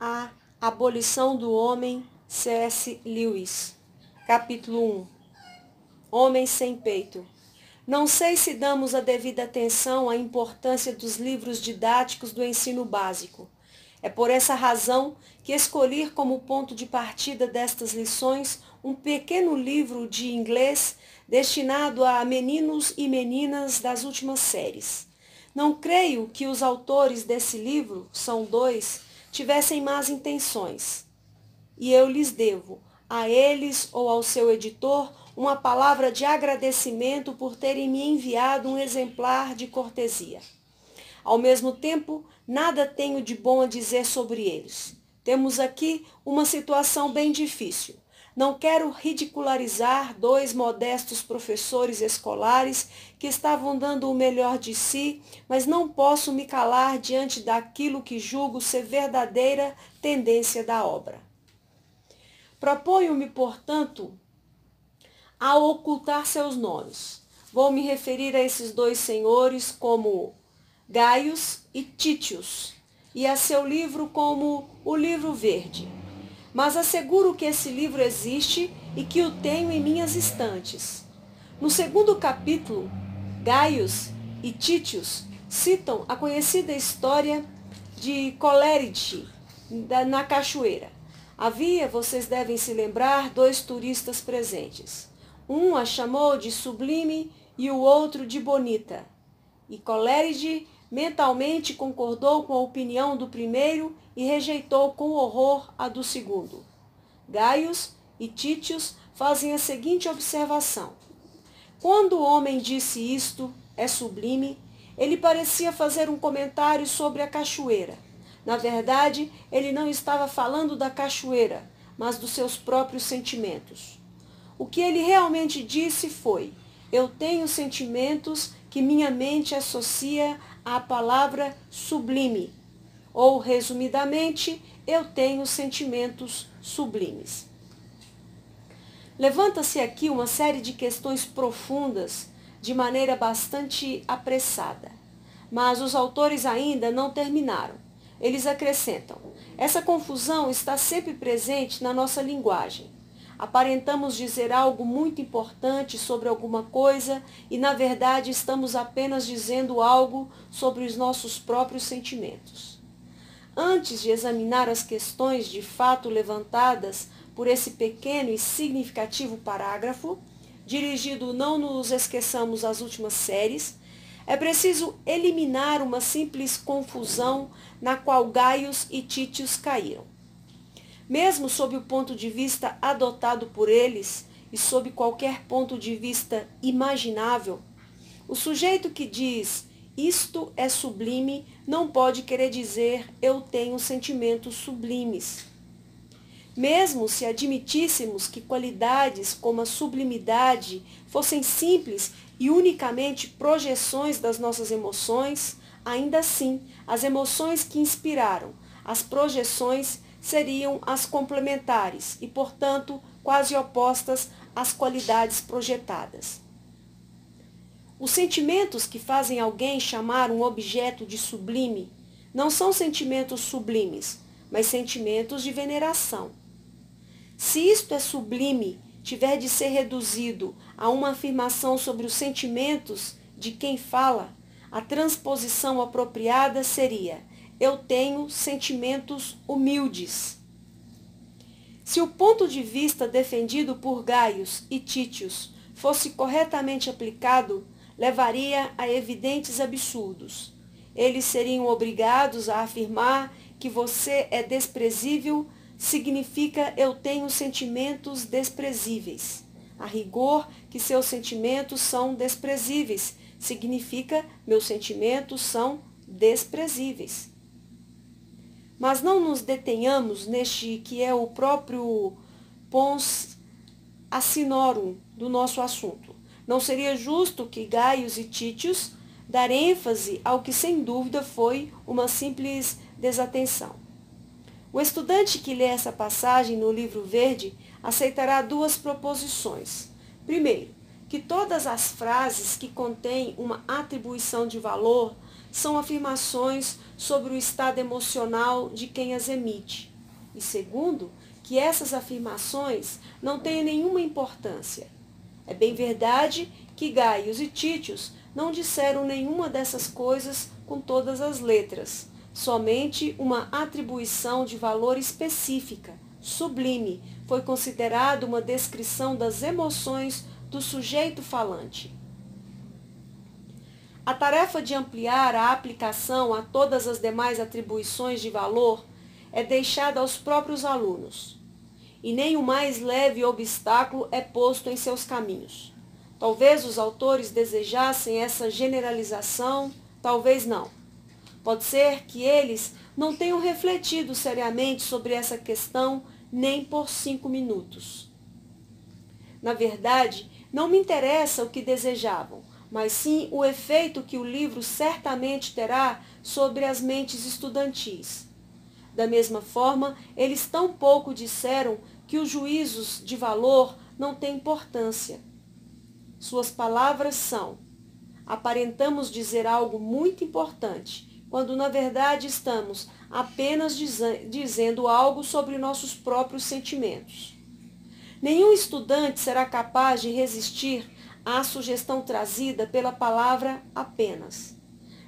A Abolição do Homem, C.S. Lewis. Capítulo 1. Homens sem peito. Não sei se damos a devida atenção à importância dos livros didáticos do ensino básico. É por essa razão que escolhi como ponto de partida destas lições um pequeno livro de inglês destinado a meninos e meninas das últimas séries. Não creio que os autores desse livro, são dois, tivessem más intenções. E eu lhes devo, a eles ou ao seu editor, uma palavra de agradecimento por terem me enviado um exemplar de cortesia. Ao mesmo tempo, nada tenho de bom a dizer sobre eles. Temos aqui uma situação bem difícil. Não quero ridicularizar dois modestos professores escolares que estavam dando o melhor de si, mas não posso me calar diante daquilo que julgo ser verdadeira tendência da obra. Proponho-me, portanto, a ocultar seus nomes. Vou me referir a esses dois senhores como Gaius e Títios, e a seu livro como O Livro Verde mas asseguro que esse livro existe e que o tenho em minhas estantes. No segundo capítulo, Gaius e Títios citam a conhecida história de Coléride na cachoeira. Havia, vocês devem se lembrar, dois turistas presentes. Um a chamou de sublime e o outro de bonita. E Coléride mentalmente concordou com a opinião do primeiro e rejeitou com horror a do segundo. Gaius e Títios fazem a seguinte observação. Quando o homem disse isto, é sublime, ele parecia fazer um comentário sobre a cachoeira. Na verdade, ele não estava falando da cachoeira, mas dos seus próprios sentimentos. O que ele realmente disse foi: Eu tenho sentimentos que minha mente associa à palavra sublime, ou, resumidamente, eu tenho sentimentos sublimes. Levanta-se aqui uma série de questões profundas de maneira bastante apressada, mas os autores ainda não terminaram. Eles acrescentam: essa confusão está sempre presente na nossa linguagem. Aparentamos dizer algo muito importante sobre alguma coisa e, na verdade, estamos apenas dizendo algo sobre os nossos próprios sentimentos antes de examinar as questões de fato levantadas por esse pequeno e significativo parágrafo, dirigido não nos esqueçamos às últimas séries, é preciso eliminar uma simples confusão na qual Gaius e Títios caíram. Mesmo sob o ponto de vista adotado por eles e sob qualquer ponto de vista imaginável, o sujeito que diz isto é sublime não pode querer dizer eu tenho sentimentos sublimes. Mesmo se admitíssemos que qualidades como a sublimidade fossem simples e unicamente projeções das nossas emoções, ainda assim, as emoções que inspiraram as projeções seriam as complementares e, portanto, quase opostas às qualidades projetadas. Os sentimentos que fazem alguém chamar um objeto de sublime não são sentimentos sublimes, mas sentimentos de veneração. Se isto é sublime, tiver de ser reduzido a uma afirmação sobre os sentimentos de quem fala, a transposição apropriada seria: eu tenho sentimentos humildes. Se o ponto de vista defendido por Gaius e Títios fosse corretamente aplicado, levaria a evidentes absurdos. Eles seriam obrigados a afirmar que você é desprezível significa eu tenho sentimentos desprezíveis. A rigor, que seus sentimentos são desprezíveis significa meus sentimentos são desprezíveis. Mas não nos detenhamos neste que é o próprio pons assinorum do nosso assunto. Não seria justo que Gaios e Títios dar ênfase ao que sem dúvida foi uma simples desatenção. O estudante que lê essa passagem no livro verde aceitará duas proposições. Primeiro, que todas as frases que contêm uma atribuição de valor são afirmações sobre o estado emocional de quem as emite. E segundo, que essas afirmações não têm nenhuma importância, é bem verdade que Gaios e Títios não disseram nenhuma dessas coisas com todas as letras, somente uma atribuição de valor específica, sublime, foi considerada uma descrição das emoções do sujeito falante. A tarefa de ampliar a aplicação a todas as demais atribuições de valor é deixada aos próprios alunos e nem o mais leve obstáculo é posto em seus caminhos. Talvez os autores desejassem essa generalização, talvez não. Pode ser que eles não tenham refletido seriamente sobre essa questão nem por cinco minutos. Na verdade, não me interessa o que desejavam, mas sim o efeito que o livro certamente terá sobre as mentes estudantis da mesma forma, eles tão pouco disseram que os juízos de valor não têm importância. Suas palavras são: aparentamos dizer algo muito importante, quando na verdade estamos apenas dizendo algo sobre nossos próprios sentimentos. Nenhum estudante será capaz de resistir à sugestão trazida pela palavra apenas.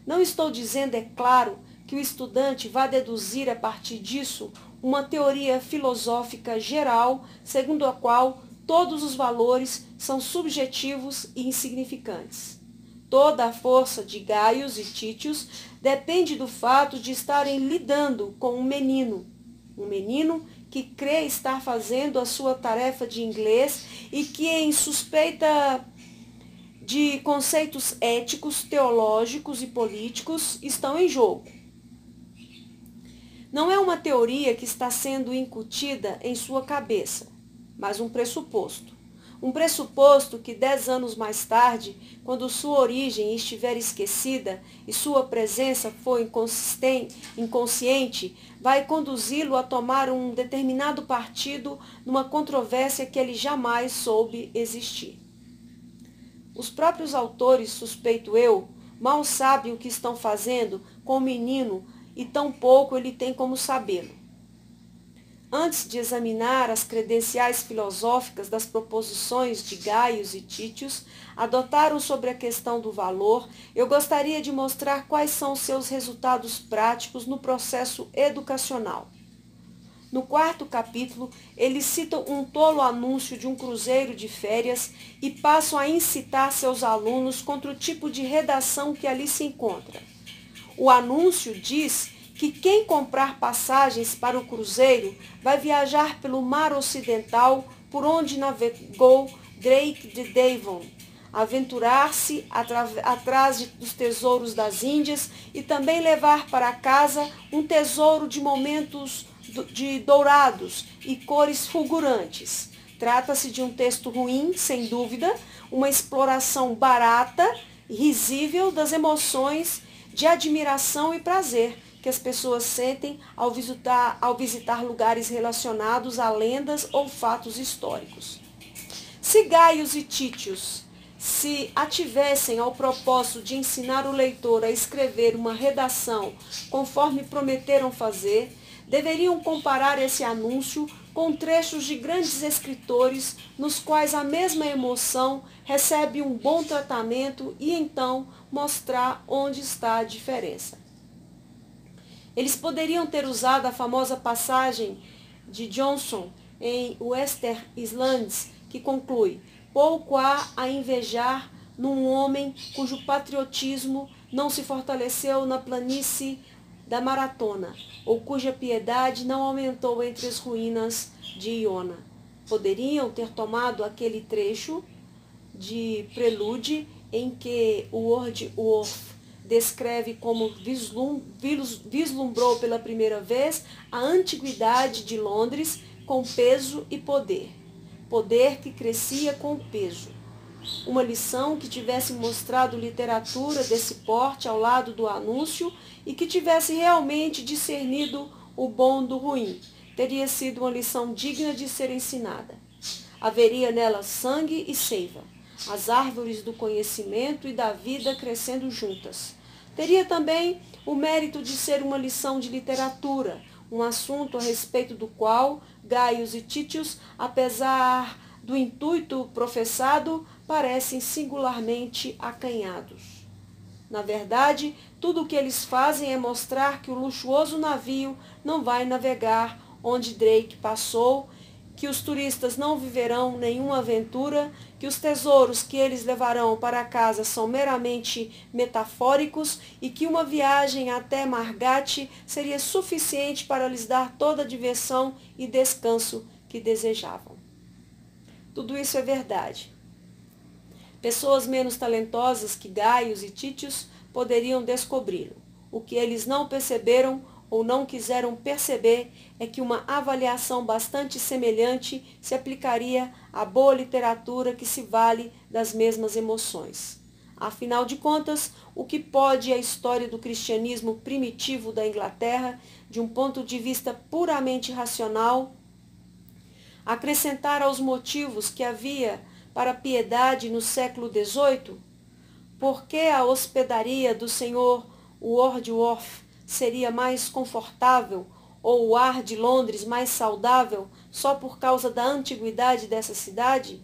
Não estou dizendo, é claro, que o estudante vá deduzir a partir disso uma teoria filosófica geral, segundo a qual todos os valores são subjetivos e insignificantes. Toda a força de Gaius e Títios depende do fato de estarem lidando com um menino, um menino que crê estar fazendo a sua tarefa de inglês e que, em suspeita de conceitos éticos, teológicos e políticos, estão em jogo. Não é uma teoria que está sendo incutida em sua cabeça, mas um pressuposto. Um pressuposto que dez anos mais tarde, quando sua origem estiver esquecida e sua presença for inconsciente, vai conduzi-lo a tomar um determinado partido numa controvérsia que ele jamais soube existir. Os próprios autores, suspeito eu, mal sabem o que estão fazendo com o menino e tampouco ele tem como sabê-lo. Antes de examinar as credenciais filosóficas das proposições de Gaius e Títios, adotaram sobre a questão do valor, eu gostaria de mostrar quais são seus resultados práticos no processo educacional. No quarto capítulo, eles citam um tolo anúncio de um cruzeiro de férias e passam a incitar seus alunos contra o tipo de redação que ali se encontra. O anúncio diz que quem comprar passagens para o cruzeiro vai viajar pelo mar ocidental por onde navegou Drake de Devon, aventurar-se atrás dos tesouros das Índias e também levar para casa um tesouro de momentos de dourados e cores fulgurantes. Trata-se de um texto ruim, sem dúvida, uma exploração barata, risível das emoções de admiração e prazer que as pessoas sentem ao visitar, ao visitar lugares relacionados a lendas ou fatos históricos. Se Gaios e Títios se ativessem ao propósito de ensinar o leitor a escrever uma redação conforme prometeram fazer, deveriam comparar esse anúncio com trechos de grandes escritores nos quais a mesma emoção recebe um bom tratamento e então mostrar onde está a diferença. Eles poderiam ter usado a famosa passagem de Johnson em Wester Islands, que conclui: pouco há a invejar num homem cujo patriotismo não se fortaleceu na planície da Maratona, ou cuja piedade não aumentou entre as ruínas de Iona. Poderiam ter tomado aquele trecho de prelúdio em que o word Wolf descreve como vislum, vislumbrou pela primeira vez a antiguidade de Londres com peso e poder. Poder que crescia com peso. Uma lição que tivesse mostrado literatura desse porte ao lado do anúncio e que tivesse realmente discernido o bom do ruim, teria sido uma lição digna de ser ensinada. Haveria nela sangue e seiva as árvores do conhecimento e da vida crescendo juntas. Teria também o mérito de ser uma lição de literatura, um assunto a respeito do qual Gaius e Títios, apesar do intuito professado, parecem singularmente acanhados. Na verdade, tudo o que eles fazem é mostrar que o luxuoso navio não vai navegar onde Drake passou que os turistas não viverão nenhuma aventura, que os tesouros que eles levarão para casa são meramente metafóricos e que uma viagem até Margate seria suficiente para lhes dar toda a diversão e descanso que desejavam. Tudo isso é verdade. Pessoas menos talentosas que Gaios e Títios poderiam descobri-lo. O que eles não perceberam ou não quiseram perceber é que uma avaliação bastante semelhante se aplicaria à boa literatura que se vale das mesmas emoções. Afinal de contas, o que pode a história do cristianismo primitivo da Inglaterra, de um ponto de vista puramente racional, acrescentar aos motivos que havia para a piedade no século XVIII? Por que a hospedaria do senhor Wordsworth seria mais confortável ou o ar de Londres mais saudável só por causa da antiguidade dessa cidade?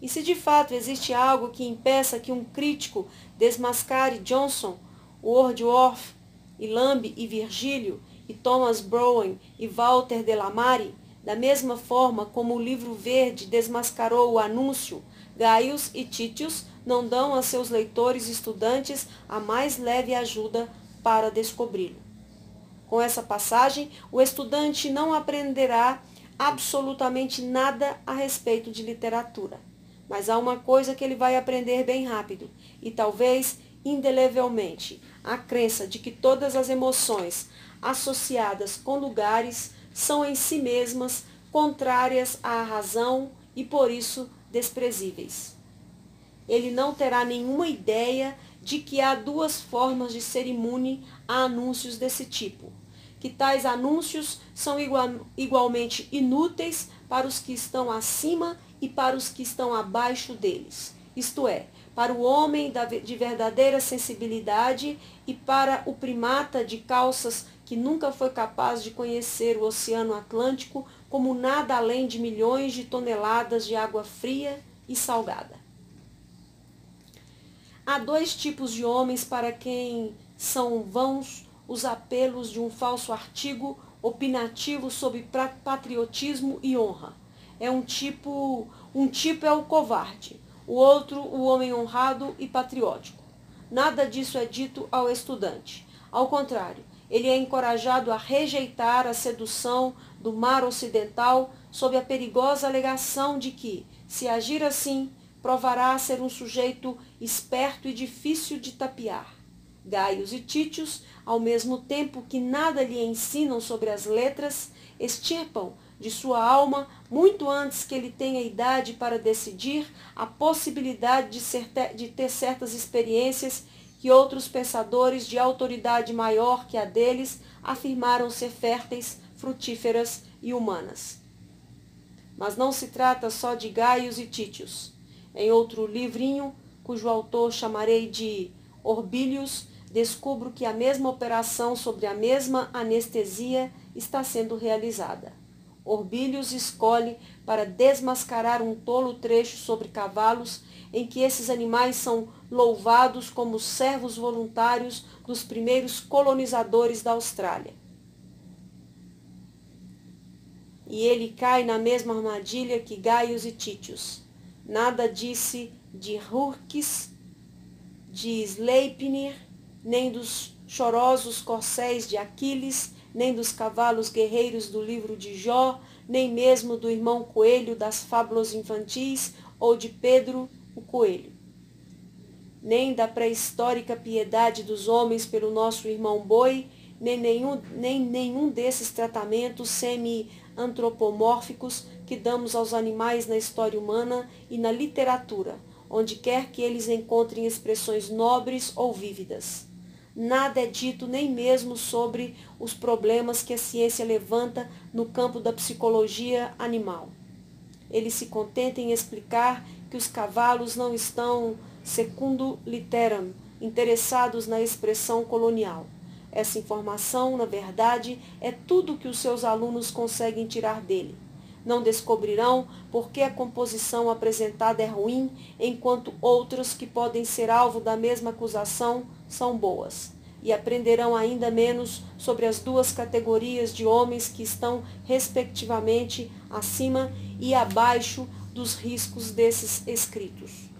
E se de fato existe algo que impeça que um crítico desmascare Johnson, Wordsworth, e Lambe e Virgílio, e Thomas Brown e Walter Delamare, da mesma forma como o livro verde desmascarou o anúncio, Gaius e Titius não dão a seus leitores estudantes a mais leve ajuda para descobri-lo. Com essa passagem, o estudante não aprenderá absolutamente nada a respeito de literatura, mas há uma coisa que ele vai aprender bem rápido e talvez indelevelmente: a crença de que todas as emoções associadas com lugares são em si mesmas contrárias à razão e por isso desprezíveis. Ele não terá nenhuma ideia de que há duas formas de ser imune a anúncios desse tipo, que tais anúncios são igual, igualmente inúteis para os que estão acima e para os que estão abaixo deles, isto é, para o homem de verdadeira sensibilidade e para o primata de calças que nunca foi capaz de conhecer o Oceano Atlântico como nada além de milhões de toneladas de água fria e salgada. Há dois tipos de homens para quem são vãos os apelos de um falso artigo opinativo sobre patriotismo e honra. É um tipo, um tipo é o covarde, o outro o homem honrado e patriótico. Nada disso é dito ao estudante. Ao contrário, ele é encorajado a rejeitar a sedução do mar ocidental sob a perigosa alegação de que, se agir assim, provará ser um sujeito esperto e difícil de tapear. Gaios e Títios, ao mesmo tempo que nada lhe ensinam sobre as letras, extirpam de sua alma muito antes que ele tenha idade para decidir a possibilidade de, ser, de ter certas experiências que outros pensadores de autoridade maior que a deles afirmaram ser férteis, frutíferas e humanas. Mas não se trata só de Gaios e Títios. Em outro livrinho, cujo autor chamarei de Orbilhos, descubro que a mesma operação sobre a mesma anestesia está sendo realizada. Orbilhos escolhe para desmascarar um tolo trecho sobre cavalos em que esses animais são louvados como servos voluntários dos primeiros colonizadores da Austrália. E ele cai na mesma armadilha que Gaius e Títios. Nada disse de Hurkes, de Sleipnir, nem dos chorosos corcéis de Aquiles, nem dos cavalos guerreiros do livro de Jó, nem mesmo do irmão coelho das fábulas infantis ou de Pedro o coelho. Nem da pré-histórica piedade dos homens pelo nosso irmão boi, nem nenhum, nem nenhum desses tratamentos semi-antropomórficos que damos aos animais na história humana e na literatura, onde quer que eles encontrem expressões nobres ou vívidas. Nada é dito nem mesmo sobre os problemas que a ciência levanta no campo da psicologia animal. Ele se contenta em explicar que os cavalos não estão, segundo literam, interessados na expressão colonial. Essa informação, na verdade, é tudo que os seus alunos conseguem tirar dele não descobrirão porque a composição apresentada é ruim, enquanto outros que podem ser alvo da mesma acusação são boas. E aprenderão ainda menos sobre as duas categorias de homens que estão, respectivamente, acima e abaixo dos riscos desses escritos.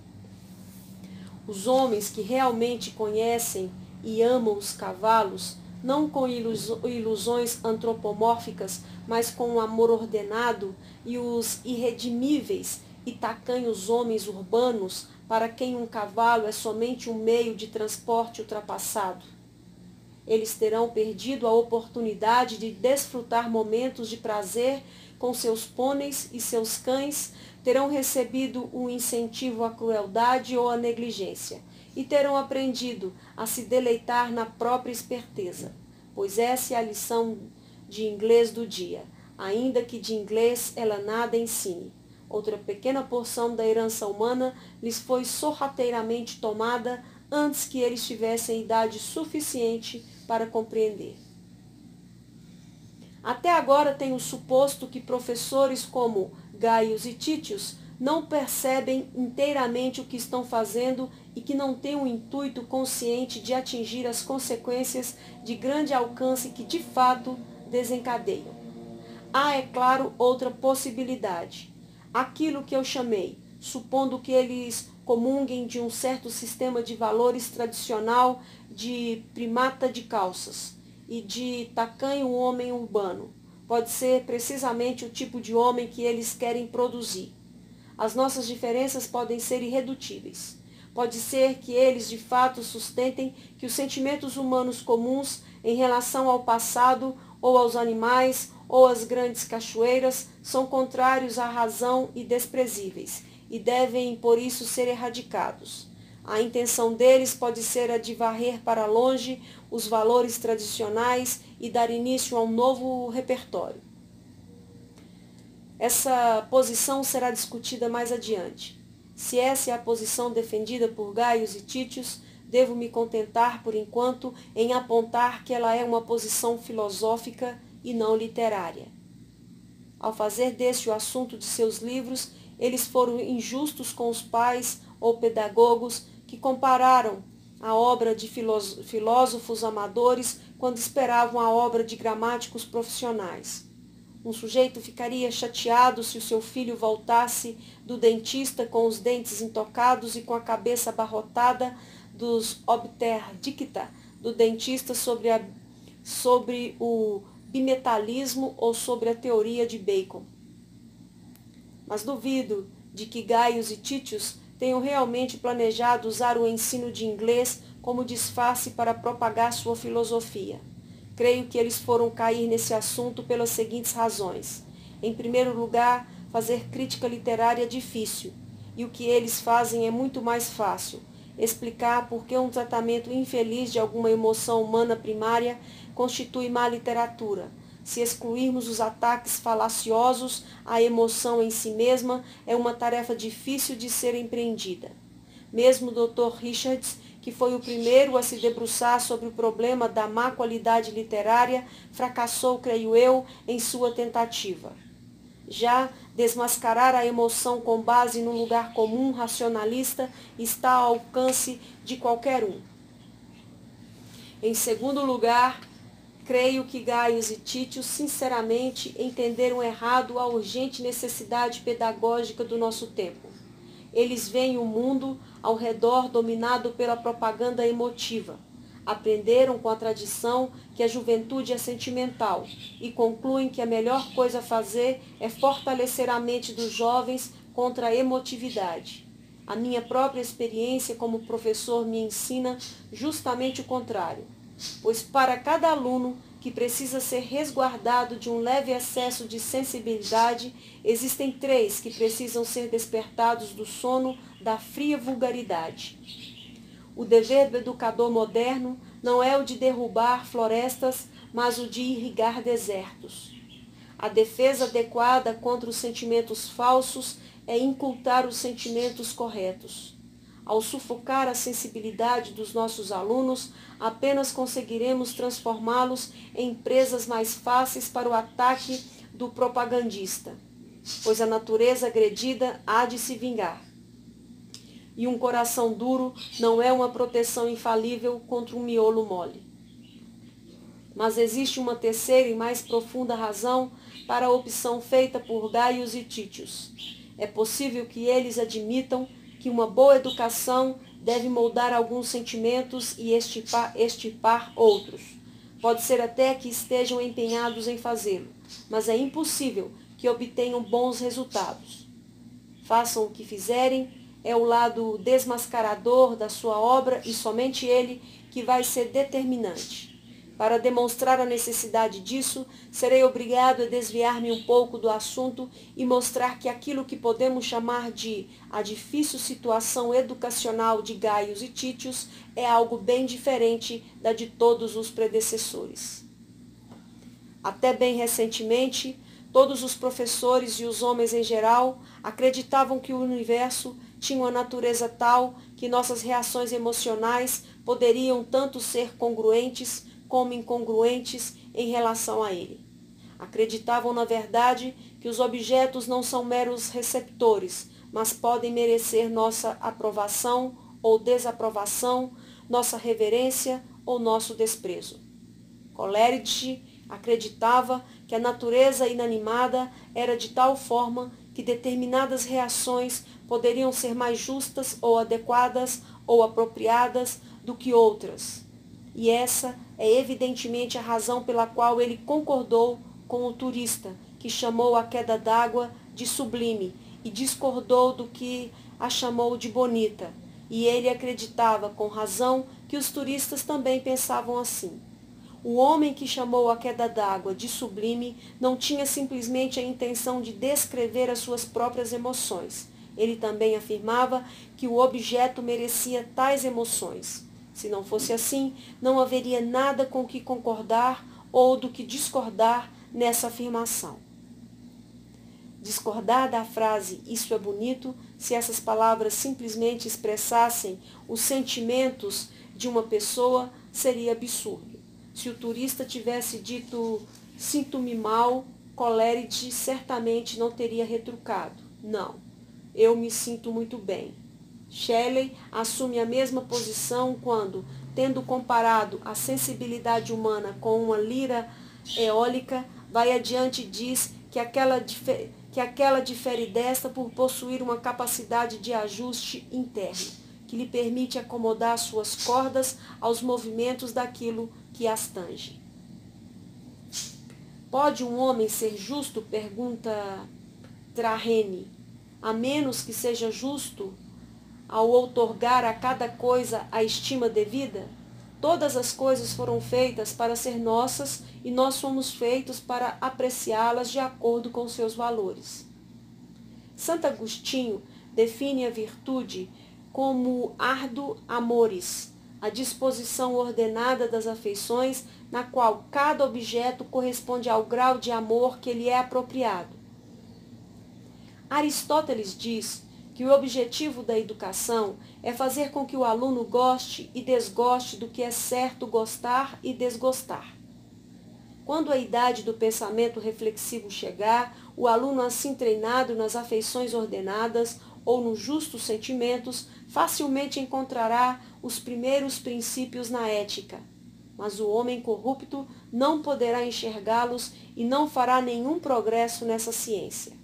Os homens que realmente conhecem e amam os cavalos, não com ilusões antropomórficas, mas com o amor ordenado e os irredimíveis e tacanhos homens urbanos para quem um cavalo é somente um meio de transporte ultrapassado. Eles terão perdido a oportunidade de desfrutar momentos de prazer com seus pôneis e seus cães, terão recebido o um incentivo à crueldade ou à negligência, e terão aprendido a se deleitar na própria esperteza, pois essa é a lição de inglês do dia, ainda que de inglês ela nada ensine. Outra pequena porção da herança humana lhes foi sorrateiramente tomada antes que eles tivessem idade suficiente para compreender. Até agora tenho suposto que professores como Gaius e Títios não percebem inteiramente o que estão fazendo e que não têm um intuito consciente de atingir as consequências de grande alcance que, de fato, desencadeiam. Há, é claro, outra possibilidade. Aquilo que eu chamei, supondo que eles comunguem de um certo sistema de valores tradicional de primata de calças e de tacanho homem urbano. Pode ser precisamente o tipo de homem que eles querem produzir. As nossas diferenças podem ser irredutíveis. Pode ser que eles de fato sustentem que os sentimentos humanos comuns em relação ao passado ou aos animais, ou às grandes cachoeiras, são contrários à razão e desprezíveis, e devem, por isso, ser erradicados. A intenção deles pode ser a de varrer para longe os valores tradicionais e dar início a um novo repertório. Essa posição será discutida mais adiante. Se essa é a posição defendida por Gaios e Títios, devo me contentar por enquanto em apontar que ela é uma posição filosófica e não literária. Ao fazer deste o assunto de seus livros, eles foram injustos com os pais ou pedagogos que compararam a obra de filósofos amadores quando esperavam a obra de gramáticos profissionais. Um sujeito ficaria chateado se o seu filho voltasse do dentista com os dentes intocados e com a cabeça abarrotada dos dicta do dentista sobre, a, sobre o bimetalismo ou sobre a teoria de Bacon. Mas duvido de que Gaius e Titius tenham realmente planejado usar o ensino de inglês como disfarce para propagar sua filosofia. Creio que eles foram cair nesse assunto pelas seguintes razões. Em primeiro lugar, fazer crítica literária é difícil, e o que eles fazem é muito mais fácil, explicar por que um tratamento infeliz de alguma emoção humana primária constitui má literatura. Se excluirmos os ataques falaciosos, a emoção em si mesma é uma tarefa difícil de ser empreendida. Mesmo o Dr. Richards, que foi o primeiro a se debruçar sobre o problema da má qualidade literária, fracassou, creio eu, em sua tentativa. Já desmascarar a emoção com base num lugar comum, racionalista, está ao alcance de qualquer um. Em segundo lugar, creio que Gaius e Títio sinceramente entenderam errado a urgente necessidade pedagógica do nosso tempo. Eles veem o mundo ao redor dominado pela propaganda emotiva Aprenderam com a tradição que a juventude é sentimental e concluem que a melhor coisa a fazer é fortalecer a mente dos jovens contra a emotividade. A minha própria experiência como professor me ensina justamente o contrário, pois para cada aluno que precisa ser resguardado de um leve excesso de sensibilidade, existem três que precisam ser despertados do sono da fria vulgaridade. O dever do educador moderno não é o de derrubar florestas, mas o de irrigar desertos. A defesa adequada contra os sentimentos falsos é incultar os sentimentos corretos. Ao sufocar a sensibilidade dos nossos alunos, apenas conseguiremos transformá-los em presas mais fáceis para o ataque do propagandista, pois a natureza agredida há de se vingar e um coração duro não é uma proteção infalível contra um miolo mole. Mas existe uma terceira e mais profunda razão para a opção feita por Gaius e Títios. É possível que eles admitam que uma boa educação deve moldar alguns sentimentos e estipar, estipar outros. Pode ser até que estejam empenhados em fazê-lo, mas é impossível que obtenham bons resultados. Façam o que fizerem, é o lado desmascarador da sua obra e somente ele que vai ser determinante. Para demonstrar a necessidade disso, serei obrigado a desviar-me um pouco do assunto e mostrar que aquilo que podemos chamar de a difícil situação educacional de Gaios e Títios é algo bem diferente da de todos os predecessores. Até bem recentemente, todos os professores e os homens em geral acreditavam que o universo tinham a natureza tal que nossas reações emocionais poderiam tanto ser congruentes como incongruentes em relação a ele. Acreditavam, na verdade, que os objetos não são meros receptores, mas podem merecer nossa aprovação ou desaprovação, nossa reverência ou nosso desprezo. Coleridge acreditava que a natureza inanimada era de tal forma que determinadas reações poderiam ser mais justas ou adequadas ou apropriadas do que outras. E essa é evidentemente a razão pela qual ele concordou com o turista, que chamou a queda d'água de sublime e discordou do que a chamou de bonita. E ele acreditava, com razão, que os turistas também pensavam assim. O homem que chamou a queda d'água de sublime não tinha simplesmente a intenção de descrever as suas próprias emoções. Ele também afirmava que o objeto merecia tais emoções. Se não fosse assim, não haveria nada com que concordar ou do que discordar nessa afirmação. Discordar da frase isso é bonito se essas palavras simplesmente expressassem os sentimentos de uma pessoa seria absurdo. Se o turista tivesse dito sinto-me mal, Colerite certamente não teria retrucado. Não eu me sinto muito bem. Shelley assume a mesma posição quando, tendo comparado a sensibilidade humana com uma lira eólica, vai adiante e diz que aquela, que aquela difere desta por possuir uma capacidade de ajuste interno, que lhe permite acomodar suas cordas aos movimentos daquilo que as tange. Pode um homem ser justo? pergunta Trahene a menos que seja justo, ao outorgar a cada coisa a estima devida? Todas as coisas foram feitas para ser nossas e nós somos feitos para apreciá-las de acordo com seus valores. Santo Agostinho define a virtude como ardo amores, a disposição ordenada das afeições, na qual cada objeto corresponde ao grau de amor que lhe é apropriado. Aristóteles diz que o objetivo da educação é fazer com que o aluno goste e desgoste do que é certo gostar e desgostar. Quando a idade do pensamento reflexivo chegar, o aluno assim treinado nas afeições ordenadas ou nos justos sentimentos, facilmente encontrará os primeiros princípios na ética. Mas o homem corrupto não poderá enxergá-los e não fará nenhum progresso nessa ciência.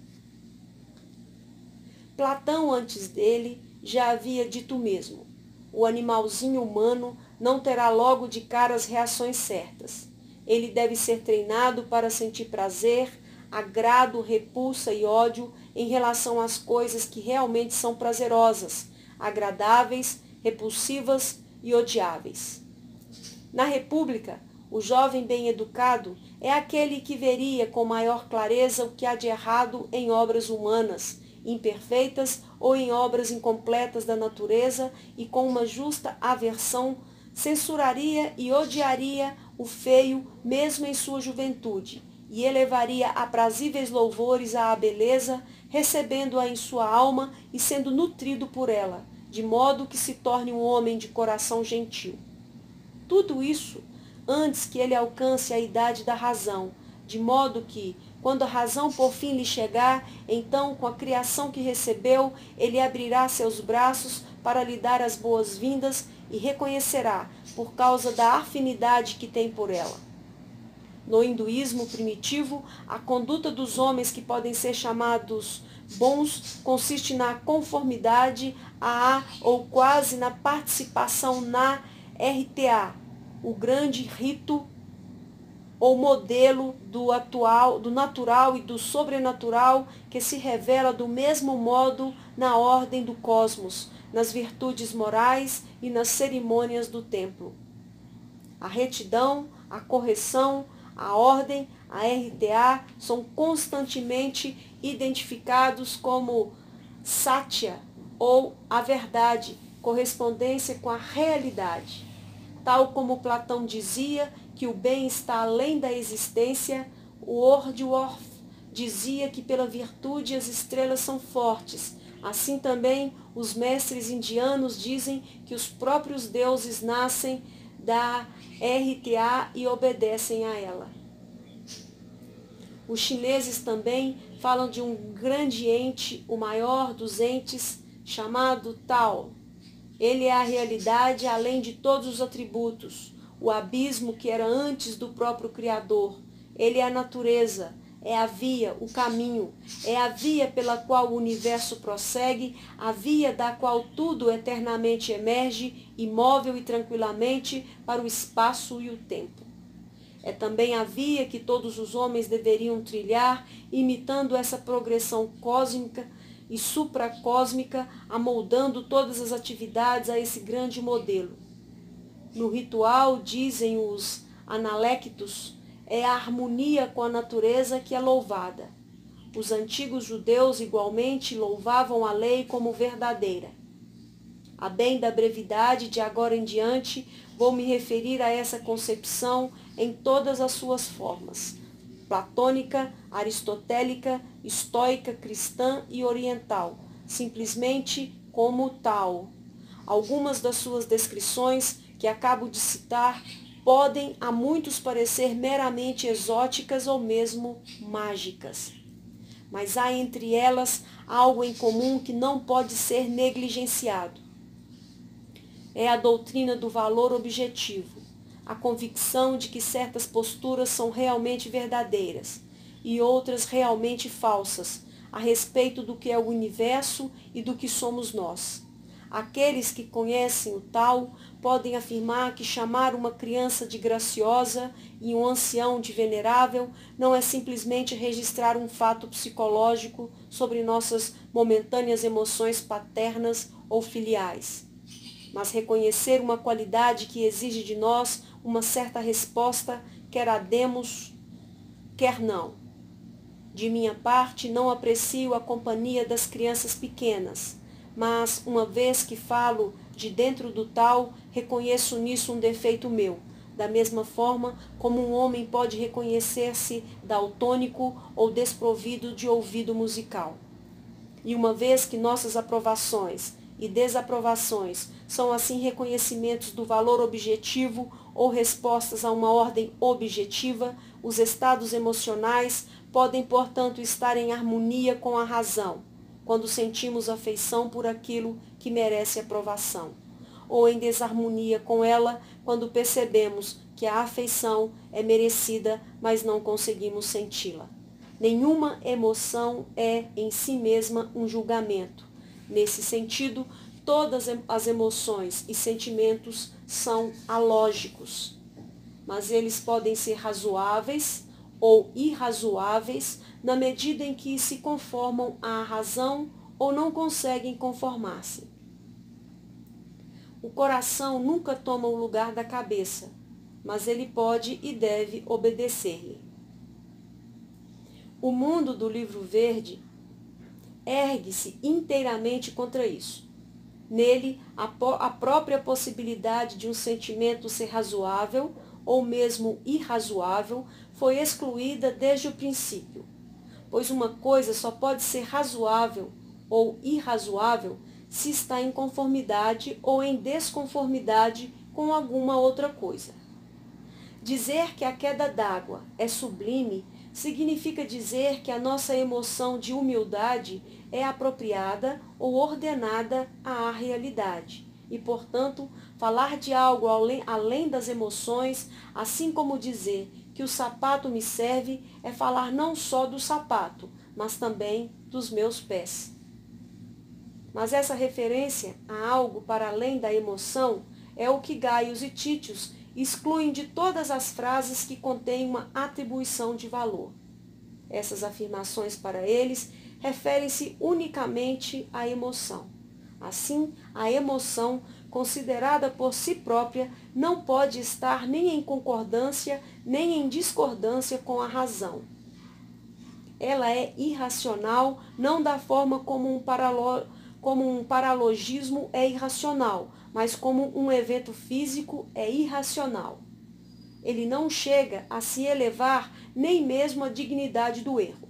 Platão, antes dele, já havia dito mesmo. O animalzinho humano não terá logo de cara as reações certas. Ele deve ser treinado para sentir prazer, agrado, repulsa e ódio em relação às coisas que realmente são prazerosas, agradáveis, repulsivas e odiáveis. Na República, o jovem bem educado é aquele que veria com maior clareza o que há de errado em obras humanas imperfeitas ou em obras incompletas da natureza e com uma justa aversão, censuraria e odiaria o feio mesmo em sua juventude e elevaria aprazíveis louvores à beleza, recebendo-a em sua alma e sendo nutrido por ela, de modo que se torne um homem de coração gentil. Tudo isso antes que ele alcance a idade da razão, de modo que, quando a razão por fim lhe chegar, então, com a criação que recebeu, ele abrirá seus braços para lhe dar as boas-vindas e reconhecerá, por causa da afinidade que tem por ela. No hinduísmo primitivo, a conduta dos homens que podem ser chamados bons consiste na conformidade à ou quase na participação na RTA, o grande rito ou modelo do atual, do natural e do sobrenatural que se revela do mesmo modo na ordem do cosmos, nas virtudes morais e nas cerimônias do templo. A retidão, a correção, a ordem, a RTA são constantemente identificados como satya ou a verdade, correspondência com a realidade. Tal como Platão dizia que o bem está além da existência, Wordsworth dizia que pela virtude as estrelas são fortes. Assim também os mestres indianos dizem que os próprios deuses nascem da RTA e obedecem a ela. Os chineses também falam de um grande ente, o maior dos entes, chamado Tao. Ele é a realidade além de todos os atributos o abismo que era antes do próprio Criador. Ele é a natureza, é a via, o caminho, é a via pela qual o universo prossegue, a via da qual tudo eternamente emerge, imóvel e tranquilamente, para o espaço e o tempo. É também a via que todos os homens deveriam trilhar, imitando essa progressão cósmica e supracósmica, amoldando todas as atividades a esse grande modelo. No ritual, dizem os analectos, é a harmonia com a natureza que é louvada. Os antigos judeus igualmente louvavam a lei como verdadeira. A bem da brevidade, de agora em diante, vou me referir a essa concepção em todas as suas formas: platônica, aristotélica, estoica, cristã e oriental, simplesmente como tal. Algumas das suas descrições que acabo de citar podem a muitos parecer meramente exóticas ou mesmo mágicas. Mas há entre elas algo em comum que não pode ser negligenciado. É a doutrina do valor objetivo, a convicção de que certas posturas são realmente verdadeiras e outras realmente falsas, a respeito do que é o universo e do que somos nós Aqueles que conhecem o tal podem afirmar que chamar uma criança de graciosa e um ancião de venerável não é simplesmente registrar um fato psicológico sobre nossas momentâneas emoções paternas ou filiais, mas reconhecer uma qualidade que exige de nós uma certa resposta, quer a demos, quer não. De minha parte, não aprecio a companhia das crianças pequenas mas uma vez que falo de dentro do tal, reconheço nisso um defeito meu. Da mesma forma como um homem pode reconhecer-se daltônico ou desprovido de ouvido musical. E uma vez que nossas aprovações e desaprovações são assim reconhecimentos do valor objetivo ou respostas a uma ordem objetiva, os estados emocionais podem, portanto, estar em harmonia com a razão quando sentimos afeição por aquilo que merece aprovação, ou em desarmonia com ela quando percebemos que a afeição é merecida, mas não conseguimos senti-la. Nenhuma emoção é em si mesma um julgamento. Nesse sentido, todas as emoções e sentimentos são alógicos, mas eles podem ser razoáveis ou irrazoáveis na medida em que se conformam à razão ou não conseguem conformar-se. O coração nunca toma o lugar da cabeça, mas ele pode e deve obedecer-lhe. O mundo do livro verde ergue-se inteiramente contra isso. Nele, a, a própria possibilidade de um sentimento ser razoável ou mesmo irrazoável foi excluída desde o princípio pois uma coisa só pode ser razoável ou irrazoável se está em conformidade ou em desconformidade com alguma outra coisa. Dizer que a queda d'água é sublime significa dizer que a nossa emoção de humildade é apropriada ou ordenada à realidade. E, portanto, falar de algo além, das emoções, assim como dizer que o sapato me serve é falar não só do sapato, mas também dos meus pés. Mas essa referência a algo para além da emoção é o que Gaios e Títios excluem de todas as frases que contêm uma atribuição de valor. Essas afirmações para eles referem-se unicamente à emoção. Assim, a emoção considerada por si própria, não pode estar nem em concordância nem em discordância com a razão. Ela é irracional, não da forma como um, paralo, como um paralogismo é irracional, mas como um evento físico é irracional. Ele não chega a se elevar nem mesmo à dignidade do erro.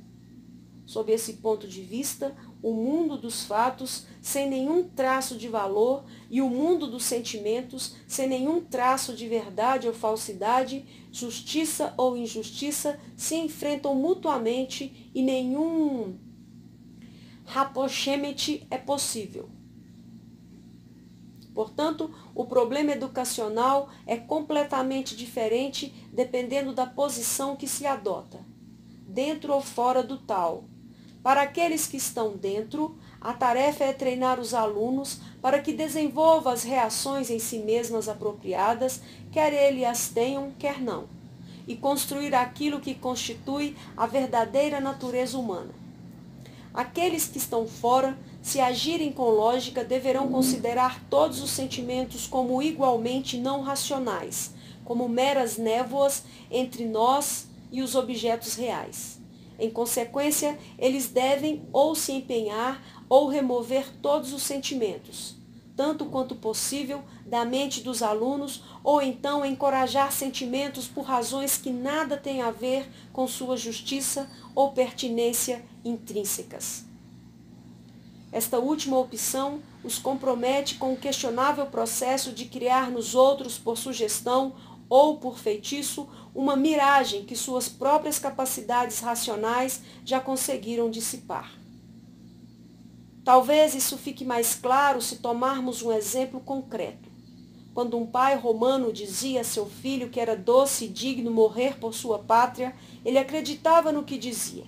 Sob esse ponto de vista, o mundo dos fatos sem nenhum traço de valor e o mundo dos sentimentos sem nenhum traço de verdade ou falsidade, justiça ou injustiça, se enfrentam mutuamente e nenhum rapochemete é possível. Portanto, o problema educacional é completamente diferente dependendo da posição que se adota, dentro ou fora do tal para aqueles que estão dentro, a tarefa é treinar os alunos para que desenvolvam as reações em si mesmas apropriadas, quer ele as tenham, quer não, e construir aquilo que constitui a verdadeira natureza humana. Aqueles que estão fora, se agirem com lógica, deverão considerar todos os sentimentos como igualmente não racionais, como meras névoas entre nós e os objetos reais. Em consequência, eles devem ou se empenhar ou remover todos os sentimentos, tanto quanto possível, da mente dos alunos, ou então encorajar sentimentos por razões que nada têm a ver com sua justiça ou pertinência intrínsecas. Esta última opção os compromete com o questionável processo de criar nos outros, por sugestão ou por feitiço, uma miragem que suas próprias capacidades racionais já conseguiram dissipar. Talvez isso fique mais claro se tomarmos um exemplo concreto. Quando um pai romano dizia a seu filho que era doce e digno morrer por sua pátria, ele acreditava no que dizia.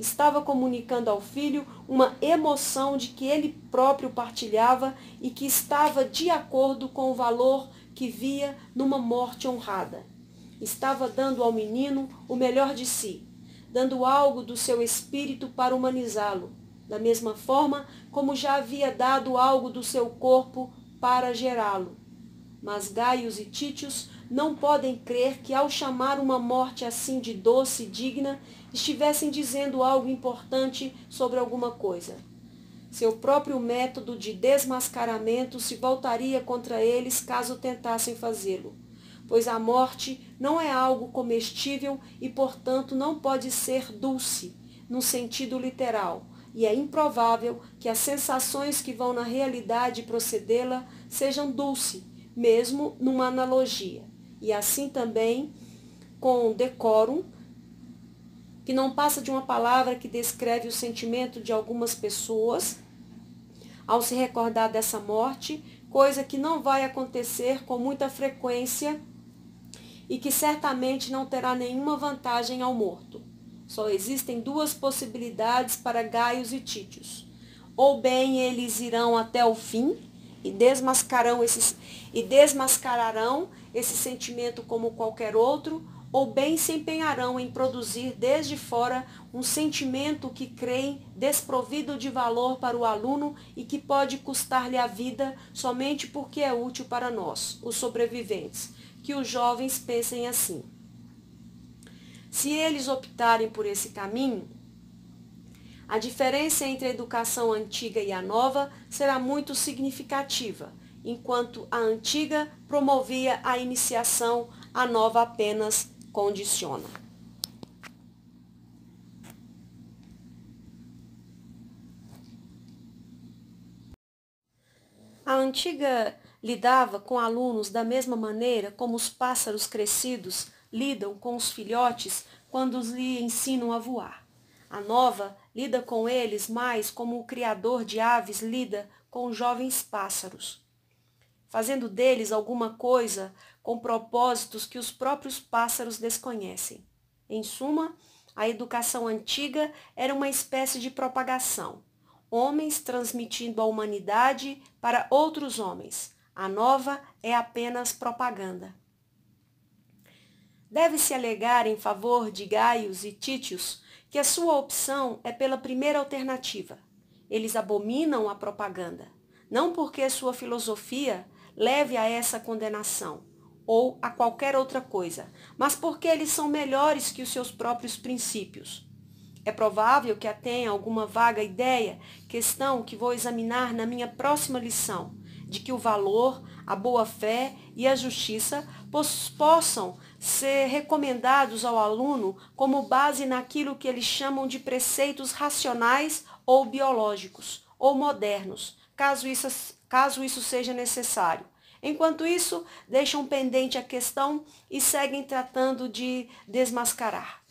Estava comunicando ao filho uma emoção de que ele próprio partilhava e que estava de acordo com o valor que via numa morte honrada estava dando ao menino o melhor de si, dando algo do seu espírito para humanizá-lo, da mesma forma como já havia dado algo do seu corpo para gerá-lo. Mas Gaios e Títios não podem crer que ao chamar uma morte assim de doce e digna, estivessem dizendo algo importante sobre alguma coisa. Seu próprio método de desmascaramento se voltaria contra eles caso tentassem fazê-lo pois a morte não é algo comestível e, portanto, não pode ser dulce, no sentido literal, e é improvável que as sensações que vão na realidade procedê-la sejam dulce, mesmo numa analogia. E assim também com decorum, que não passa de uma palavra que descreve o sentimento de algumas pessoas ao se recordar dessa morte, coisa que não vai acontecer com muita frequência e que certamente não terá nenhuma vantagem ao morto. Só existem duas possibilidades para Gaios e Títios. Ou bem eles irão até o fim e desmascarão esses e desmascararão esse sentimento como qualquer outro, ou bem se empenharão em produzir desde fora um sentimento que creem desprovido de valor para o aluno e que pode custar-lhe a vida somente porque é útil para nós, os sobreviventes que os jovens pensem assim. Se eles optarem por esse caminho, a diferença entre a educação antiga e a nova será muito significativa, enquanto a antiga promovia a iniciação, a nova apenas condiciona. A antiga Lidava com alunos da mesma maneira como os pássaros crescidos lidam com os filhotes quando lhe ensinam a voar. A nova lida com eles mais como o criador de aves lida com jovens pássaros, fazendo deles alguma coisa com propósitos que os próprios pássaros desconhecem. Em suma, a educação antiga era uma espécie de propagação, homens transmitindo a humanidade para outros homens, a nova é apenas propaganda. Deve-se alegar em favor de Gaios e Títios que a sua opção é pela primeira alternativa. Eles abominam a propaganda, não porque sua filosofia leve a essa condenação ou a qualquer outra coisa, mas porque eles são melhores que os seus próprios princípios. É provável que a tenha alguma vaga ideia, questão que vou examinar na minha próxima lição, de que o valor, a boa-fé e a justiça possam ser recomendados ao aluno como base naquilo que eles chamam de preceitos racionais ou biológicos, ou modernos, caso isso, caso isso seja necessário. Enquanto isso, deixam pendente a questão e seguem tratando de desmascarar.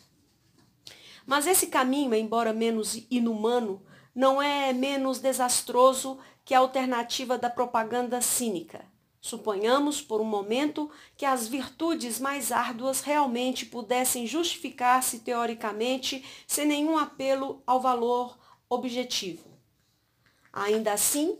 Mas esse caminho, embora menos inumano, não é menos desastroso que é a alternativa da propaganda cínica. Suponhamos por um momento que as virtudes mais árduas realmente pudessem justificar-se teoricamente sem nenhum apelo ao valor objetivo. Ainda assim,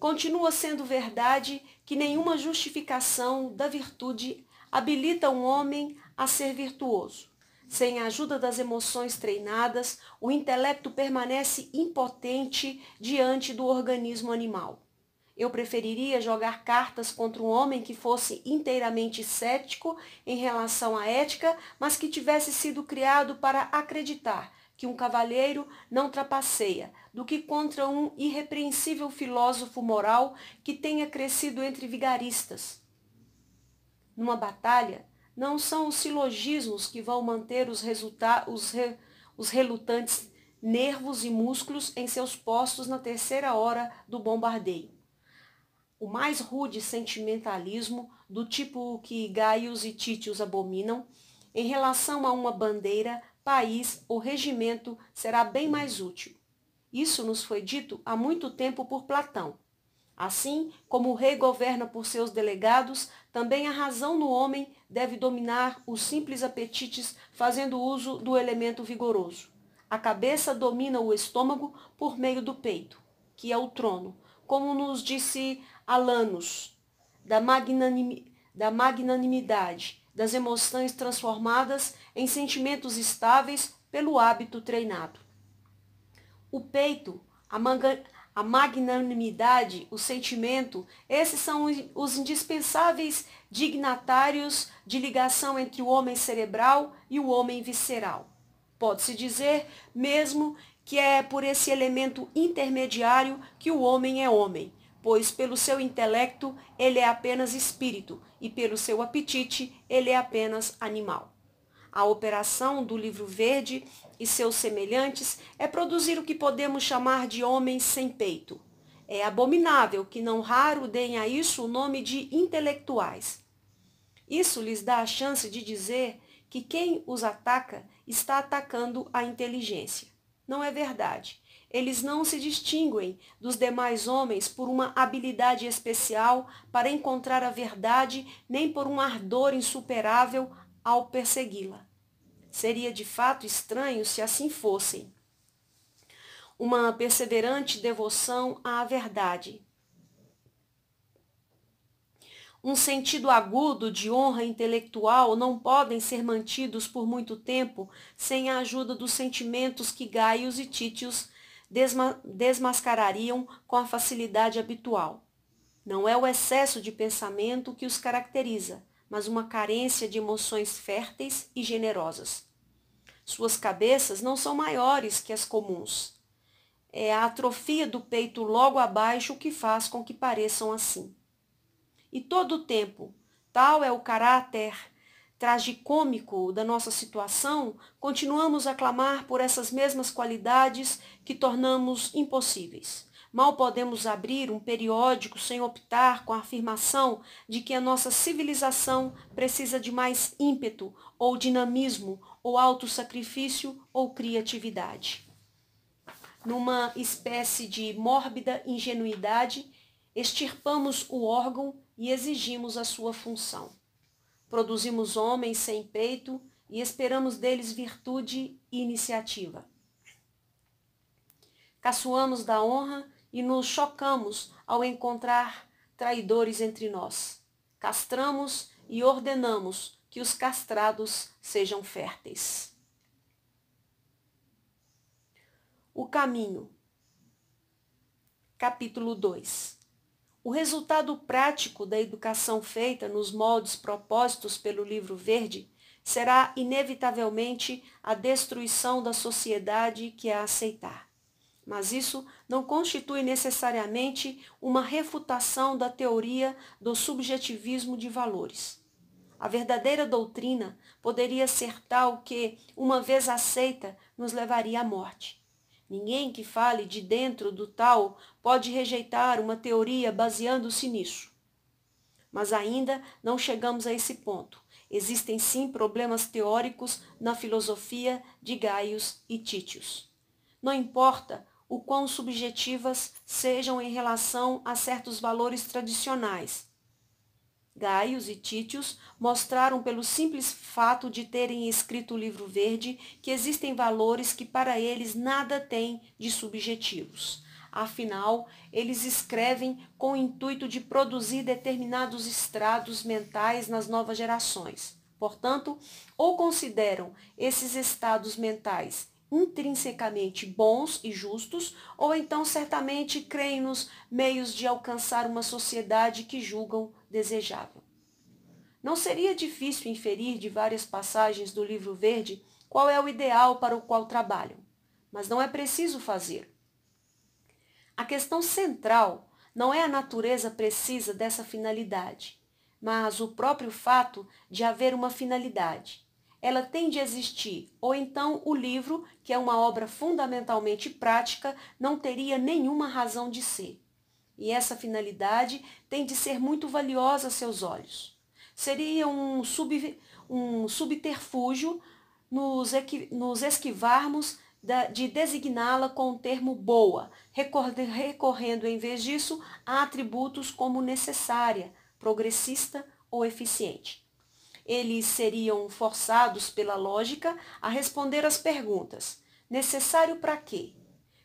continua sendo verdade que nenhuma justificação da virtude habilita um homem a ser virtuoso. Sem a ajuda das emoções treinadas, o intelecto permanece impotente diante do organismo animal. Eu preferiria jogar cartas contra um homem que fosse inteiramente cético em relação à ética, mas que tivesse sido criado para acreditar que um cavalheiro não trapaceia, do que contra um irrepreensível filósofo moral que tenha crescido entre vigaristas. Numa batalha, não são os silogismos que vão manter os, os, re os relutantes nervos e músculos em seus postos na terceira hora do bombardeio. O mais rude sentimentalismo, do tipo que Gaius e Títios abominam, em relação a uma bandeira, país ou regimento, será bem mais útil. Isso nos foi dito há muito tempo por Platão, Assim como o rei governa por seus delegados, também a razão no homem deve dominar os simples apetites, fazendo uso do elemento vigoroso. A cabeça domina o estômago por meio do peito, que é o trono, como nos disse Alanus, da, da magnanimidade, das emoções transformadas em sentimentos estáveis pelo hábito treinado. O peito, a, manga, a magnanimidade, o sentimento, esses são os indispensáveis dignatários de ligação entre o homem cerebral e o homem visceral. Pode-se dizer mesmo que é por esse elemento intermediário que o homem é homem, pois pelo seu intelecto ele é apenas espírito e pelo seu apetite ele é apenas animal. A operação do livro verde e seus semelhantes é produzir o que podemos chamar de homens sem peito. É abominável que não raro deem a isso o nome de intelectuais. Isso lhes dá a chance de dizer que quem os ataca está atacando a inteligência. Não é verdade. Eles não se distinguem dos demais homens por uma habilidade especial para encontrar a verdade, nem por um ardor insuperável ao persegui-la. Seria de fato estranho se assim fossem. Uma perseverante devoção à verdade. Um sentido agudo de honra intelectual não podem ser mantidos por muito tempo sem a ajuda dos sentimentos que Gaios e Títios desma desmascarariam com a facilidade habitual. Não é o excesso de pensamento que os caracteriza, mas uma carência de emoções férteis e generosas. Suas cabeças não são maiores que as comuns. É a atrofia do peito logo abaixo que faz com que pareçam assim. E todo o tempo, tal é o caráter tragicômico da nossa situação, continuamos a clamar por essas mesmas qualidades que tornamos impossíveis. Mal podemos abrir um periódico sem optar com a afirmação de que a nossa civilização precisa de mais ímpeto, ou dinamismo, ou autossacrifício, ou criatividade. Numa espécie de mórbida ingenuidade, extirpamos o órgão e exigimos a sua função. Produzimos homens sem peito e esperamos deles virtude e iniciativa. Caçoamos da honra e nos chocamos ao encontrar traidores entre nós. Castramos e ordenamos que os castrados sejam férteis. O caminho. Capítulo 2. O resultado prático da educação feita nos moldes propostos pelo livro verde será inevitavelmente a destruição da sociedade que a aceitar. Mas isso não constitui necessariamente uma refutação da teoria do subjetivismo de valores. A verdadeira doutrina poderia ser tal que, uma vez aceita, nos levaria à morte. Ninguém que fale de dentro do tal pode rejeitar uma teoria baseando-se nisso. Mas ainda não chegamos a esse ponto. Existem sim problemas teóricos na filosofia de Gaius e Títios. Não importa o quão subjetivas sejam em relação a certos valores tradicionais. Gaios e Títios mostraram pelo simples fato de terem escrito o livro verde que existem valores que para eles nada têm de subjetivos. Afinal, eles escrevem com o intuito de produzir determinados estrados mentais nas novas gerações. Portanto, ou consideram esses estados mentais intrinsecamente bons e justos, ou então certamente creem nos meios de alcançar uma sociedade que julgam desejável. Não seria difícil inferir de várias passagens do livro verde qual é o ideal para o qual trabalham, mas não é preciso fazer. A questão central não é a natureza precisa dessa finalidade, mas o próprio fato de haver uma finalidade ela tem de existir, ou então o livro, que é uma obra fundamentalmente prática, não teria nenhuma razão de ser. E essa finalidade tem de ser muito valiosa a seus olhos. Seria um, sub, um subterfúgio nos, nos esquivarmos de designá-la com o termo boa, recorrendo em vez disso a atributos como necessária, progressista ou eficiente eles seriam forçados pela lógica a responder às perguntas: necessário para quê?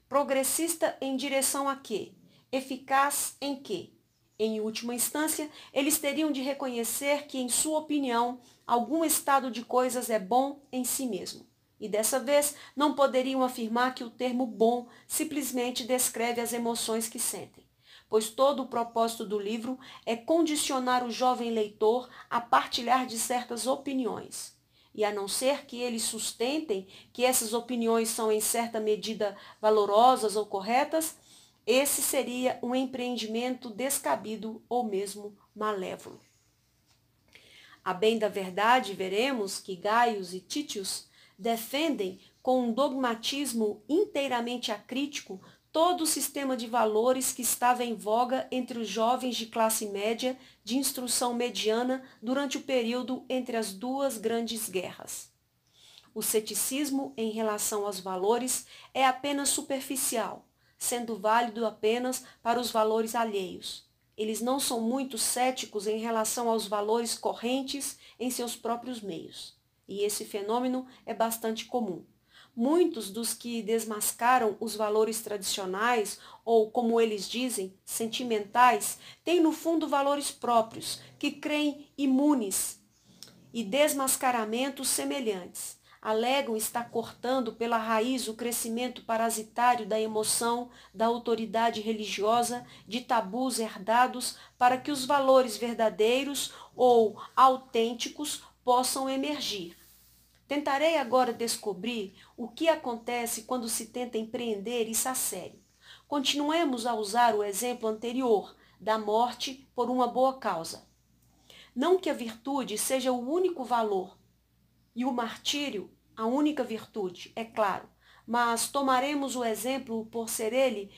Progressista em direção a quê? Eficaz em quê? Em última instância, eles teriam de reconhecer que, em sua opinião, algum estado de coisas é bom em si mesmo. E dessa vez, não poderiam afirmar que o termo bom simplesmente descreve as emoções que sentem pois todo o propósito do livro é condicionar o jovem leitor a partilhar de certas opiniões. E a não ser que eles sustentem que essas opiniões são em certa medida valorosas ou corretas, esse seria um empreendimento descabido ou mesmo malévolo. A bem da verdade, veremos que Gaius e Títios defendem com um dogmatismo inteiramente acrítico todo o sistema de valores que estava em voga entre os jovens de classe média de instrução mediana durante o período entre as duas grandes guerras. O ceticismo em relação aos valores é apenas superficial, sendo válido apenas para os valores alheios. Eles não são muito céticos em relação aos valores correntes em seus próprios meios. E esse fenômeno é bastante comum muitos dos que desmascaram os valores tradicionais, ou como eles dizem, sentimentais, têm no fundo valores próprios, que creem imunes e desmascaramentos semelhantes. Alegam estar cortando pela raiz o crescimento parasitário da emoção, da autoridade religiosa, de tabus herdados, para que os valores verdadeiros ou autênticos possam emergir. Tentarei agora descobrir o que acontece quando se tenta empreender isso a sério. Continuemos a usar o exemplo anterior da morte por uma boa causa. Não que a virtude seja o único valor e o martírio a única virtude, é claro, mas tomaremos o exemplo por ser ele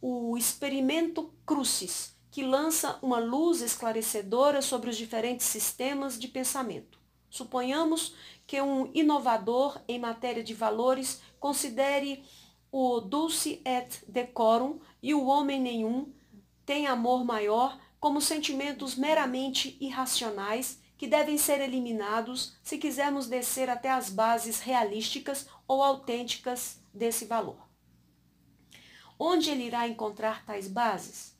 o experimento crucis, que lança uma luz esclarecedora sobre os diferentes sistemas de pensamento. Suponhamos que um inovador em matéria de valores considere o dulce et decorum e o homem nenhum tem amor maior como sentimentos meramente irracionais que devem ser eliminados se quisermos descer até as bases realísticas ou autênticas desse valor. Onde ele irá encontrar tais bases?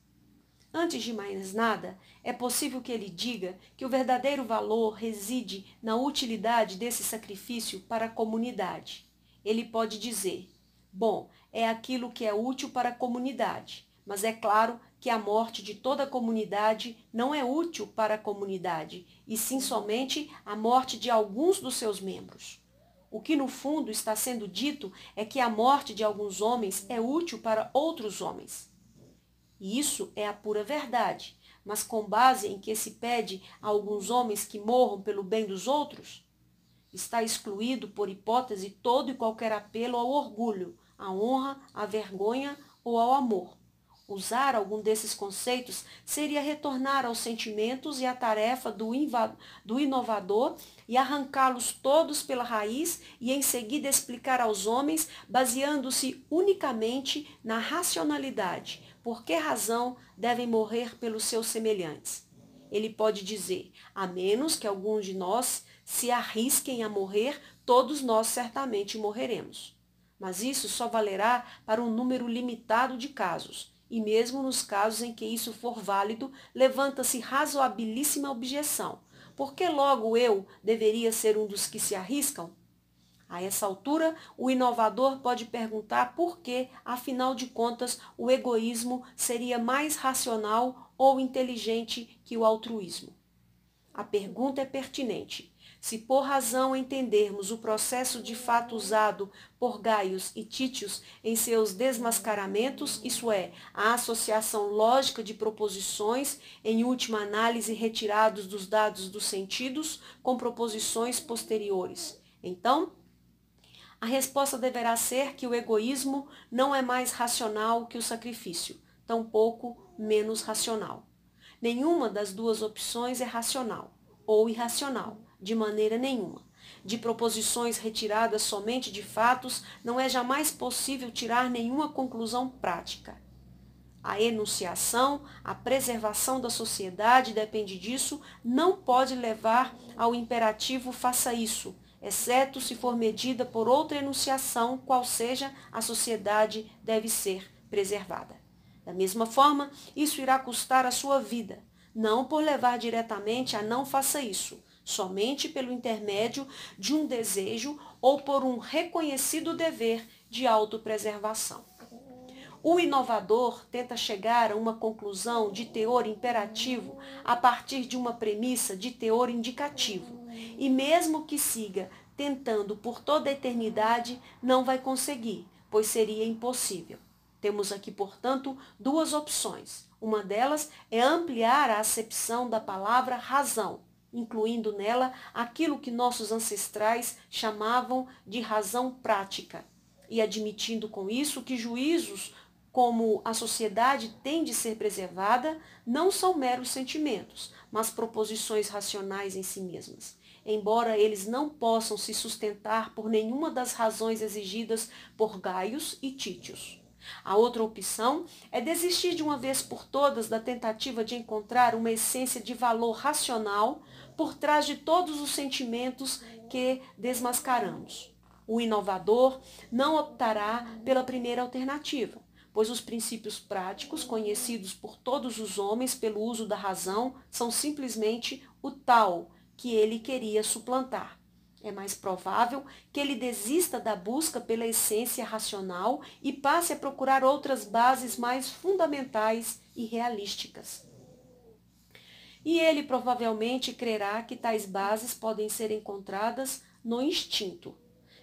Antes de mais nada, é possível que ele diga que o verdadeiro valor reside na utilidade desse sacrifício para a comunidade. Ele pode dizer: bom, é aquilo que é útil para a comunidade, mas é claro que a morte de toda a comunidade não é útil para a comunidade, e sim somente a morte de alguns dos seus membros. O que no fundo está sendo dito é que a morte de alguns homens é útil para outros homens. E isso é a pura verdade. Mas com base em que se pede a alguns homens que morram pelo bem dos outros, está excluído por hipótese todo e qualquer apelo ao orgulho, à honra, à vergonha ou ao amor. Usar algum desses conceitos seria retornar aos sentimentos e à tarefa do, do inovador e arrancá-los todos pela raiz e em seguida explicar aos homens, baseando-se unicamente na racionalidade, por que razão devem morrer pelos seus semelhantes. Ele pode dizer, a menos que alguns de nós se arrisquem a morrer, todos nós certamente morreremos. Mas isso só valerá para um número limitado de casos, e mesmo nos casos em que isso for válido, levanta-se razoabilíssima objeção. Por que logo eu deveria ser um dos que se arriscam? A essa altura, o inovador pode perguntar por que, afinal de contas, o egoísmo seria mais racional ou inteligente que o altruísmo. A pergunta é pertinente. Se por razão entendermos o processo de fato usado por Gaius e Títios em seus desmascaramentos, isso é, a associação lógica de proposições, em última análise retirados dos dados dos sentidos, com proposições posteriores. Então, a resposta deverá ser que o egoísmo não é mais racional que o sacrifício, tampouco menos racional. Nenhuma das duas opções é racional ou irracional, de maneira nenhuma. De proposições retiradas somente de fatos, não é jamais possível tirar nenhuma conclusão prática. A enunciação, a preservação da sociedade depende disso, não pode levar ao imperativo faça isso, exceto se for medida por outra enunciação, qual seja, a sociedade deve ser preservada. Da mesma forma, isso irá custar a sua vida, não por levar diretamente a não faça isso, somente pelo intermédio de um desejo ou por um reconhecido dever de autopreservação. O inovador tenta chegar a uma conclusão de teor imperativo a partir de uma premissa de teor indicativo e mesmo que siga tentando por toda a eternidade, não vai conseguir, pois seria impossível. Temos aqui, portanto, duas opções. Uma delas é ampliar a acepção da palavra razão, incluindo nela aquilo que nossos ancestrais chamavam de razão prática, e admitindo com isso que juízos como a sociedade tem de ser preservada, não são meros sentimentos, mas proposições racionais em si mesmas embora eles não possam se sustentar por nenhuma das razões exigidas por Gaios e Títios. A outra opção é desistir de uma vez por todas da tentativa de encontrar uma essência de valor racional por trás de todos os sentimentos que desmascaramos. O inovador não optará pela primeira alternativa, pois os princípios práticos conhecidos por todos os homens pelo uso da razão são simplesmente o tal, que ele queria suplantar. É mais provável que ele desista da busca pela essência racional e passe a procurar outras bases mais fundamentais e realísticas. E ele provavelmente crerá que tais bases podem ser encontradas no instinto.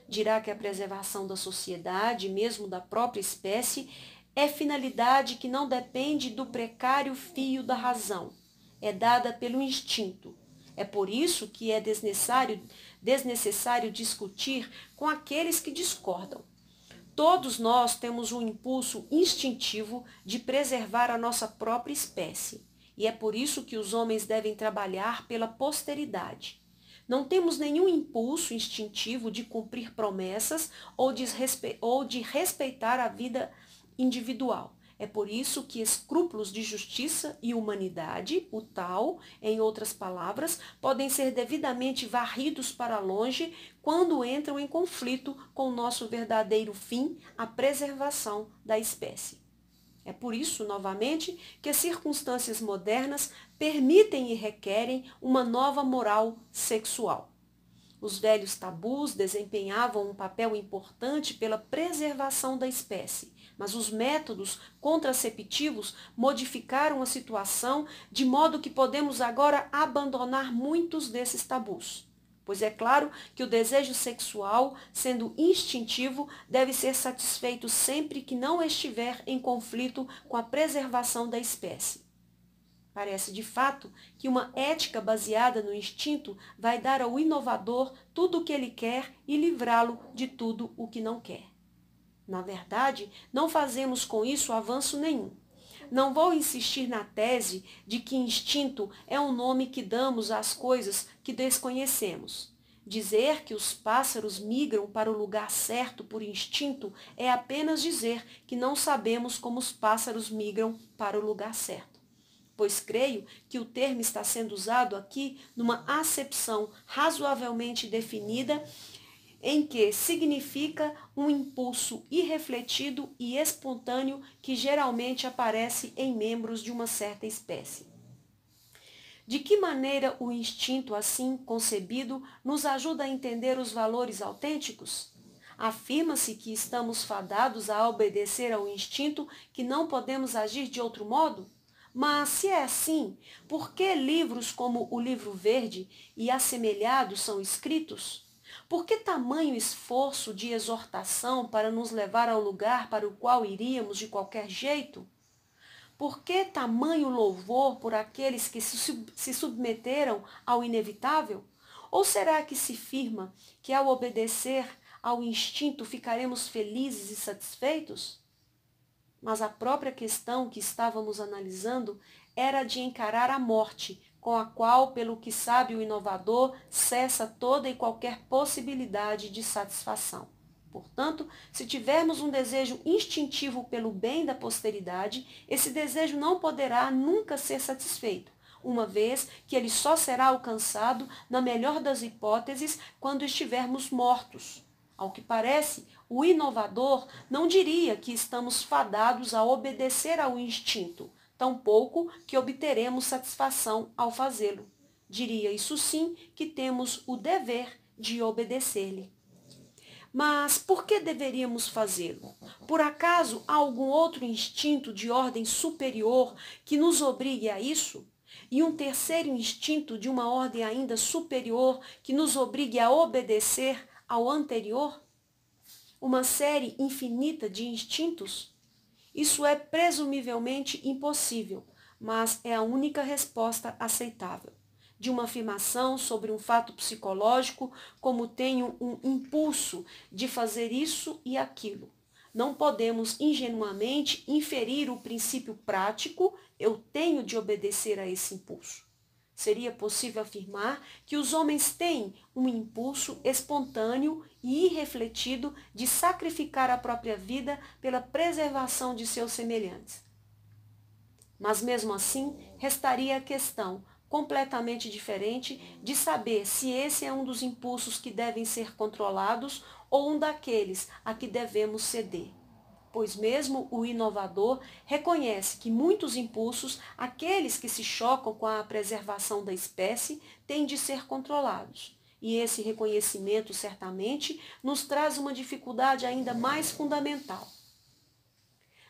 Dirá que a preservação da sociedade, mesmo da própria espécie, é finalidade que não depende do precário fio da razão. É dada pelo instinto, é por isso que é desnecessário, desnecessário discutir com aqueles que discordam. Todos nós temos um impulso instintivo de preservar a nossa própria espécie, e é por isso que os homens devem trabalhar pela posteridade. Não temos nenhum impulso instintivo de cumprir promessas ou de, respeitar a vida individual. É por isso que escrúpulos de justiça e humanidade, o tal, em outras palavras, podem ser devidamente varridos para longe quando entram em conflito com o nosso verdadeiro fim, a preservação da espécie. É por isso, novamente, que as circunstâncias modernas permitem e requerem uma nova moral sexual. Os velhos tabus desempenhavam um papel importante pela preservação da espécie, mas os métodos contraceptivos modificaram a situação de modo que podemos agora abandonar muitos desses tabus. Pois é claro que o desejo sexual, sendo instintivo, deve ser satisfeito sempre que não estiver em conflito com a preservação da espécie. Parece de fato que uma ética baseada no instinto vai dar ao inovador tudo o que ele quer e livrá-lo de tudo o que não quer. Na verdade, não fazemos com isso avanço nenhum. Não vou insistir na tese de que instinto é um nome que damos às coisas que desconhecemos. Dizer que os pássaros migram para o lugar certo por instinto é apenas dizer que não sabemos como os pássaros migram para o lugar certo. Pois creio que o termo está sendo usado aqui numa acepção razoavelmente definida em que significa um impulso irrefletido e espontâneo que geralmente aparece em membros de uma certa espécie. De que maneira o instinto assim concebido nos ajuda a entender os valores autênticos? Afirma-se que estamos fadados a obedecer ao instinto, que não podemos agir de outro modo? Mas, se é assim, por que livros como o Livro Verde e assemelhados são escritos? Por que tamanho esforço de exortação para nos levar ao lugar para o qual iríamos de qualquer jeito? Por que tamanho louvor por aqueles que se submeteram ao inevitável? Ou será que se firma que ao obedecer ao instinto ficaremos felizes e satisfeitos? Mas a própria questão que estávamos analisando era de encarar a morte com a qual, pelo que sabe o inovador, cessa toda e qualquer possibilidade de satisfação. Portanto, se tivermos um desejo instintivo pelo bem da posteridade, esse desejo não poderá nunca ser satisfeito, uma vez que ele só será alcançado, na melhor das hipóteses, quando estivermos mortos. Ao que parece, o inovador não diria que estamos fadados a obedecer ao instinto, tampouco que obteremos satisfação ao fazê-lo. Diria isso sim que temos o dever de obedecer-lhe. Mas por que deveríamos fazê-lo? Por acaso há algum outro instinto de ordem superior que nos obrigue a isso? E um terceiro instinto de uma ordem ainda superior que nos obrigue a obedecer ao anterior? Uma série infinita de instintos? Isso é presumivelmente impossível, mas é a única resposta aceitável. De uma afirmação sobre um fato psicológico, como tenho um impulso de fazer isso e aquilo. Não podemos ingenuamente inferir o princípio prático, eu tenho de obedecer a esse impulso. Seria possível afirmar que os homens têm um impulso espontâneo e irrefletido de sacrificar a própria vida pela preservação de seus semelhantes. Mas mesmo assim, restaria a questão, completamente diferente, de saber se esse é um dos impulsos que devem ser controlados ou um daqueles a que devemos ceder pois mesmo o inovador reconhece que muitos impulsos, aqueles que se chocam com a preservação da espécie, têm de ser controlados. E esse reconhecimento certamente nos traz uma dificuldade ainda mais fundamental.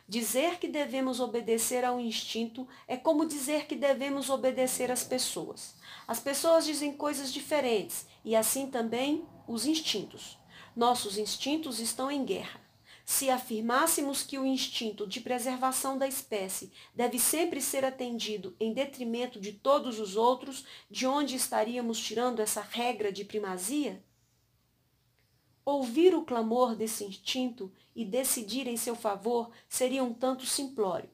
Dizer que devemos obedecer ao instinto é como dizer que devemos obedecer às pessoas. As pessoas dizem coisas diferentes e assim também os instintos. Nossos instintos estão em guerra. Se afirmássemos que o instinto de preservação da espécie deve sempre ser atendido em detrimento de todos os outros, de onde estaríamos tirando essa regra de primazia? Ouvir o clamor desse instinto e decidir em seu favor seria um tanto simplório.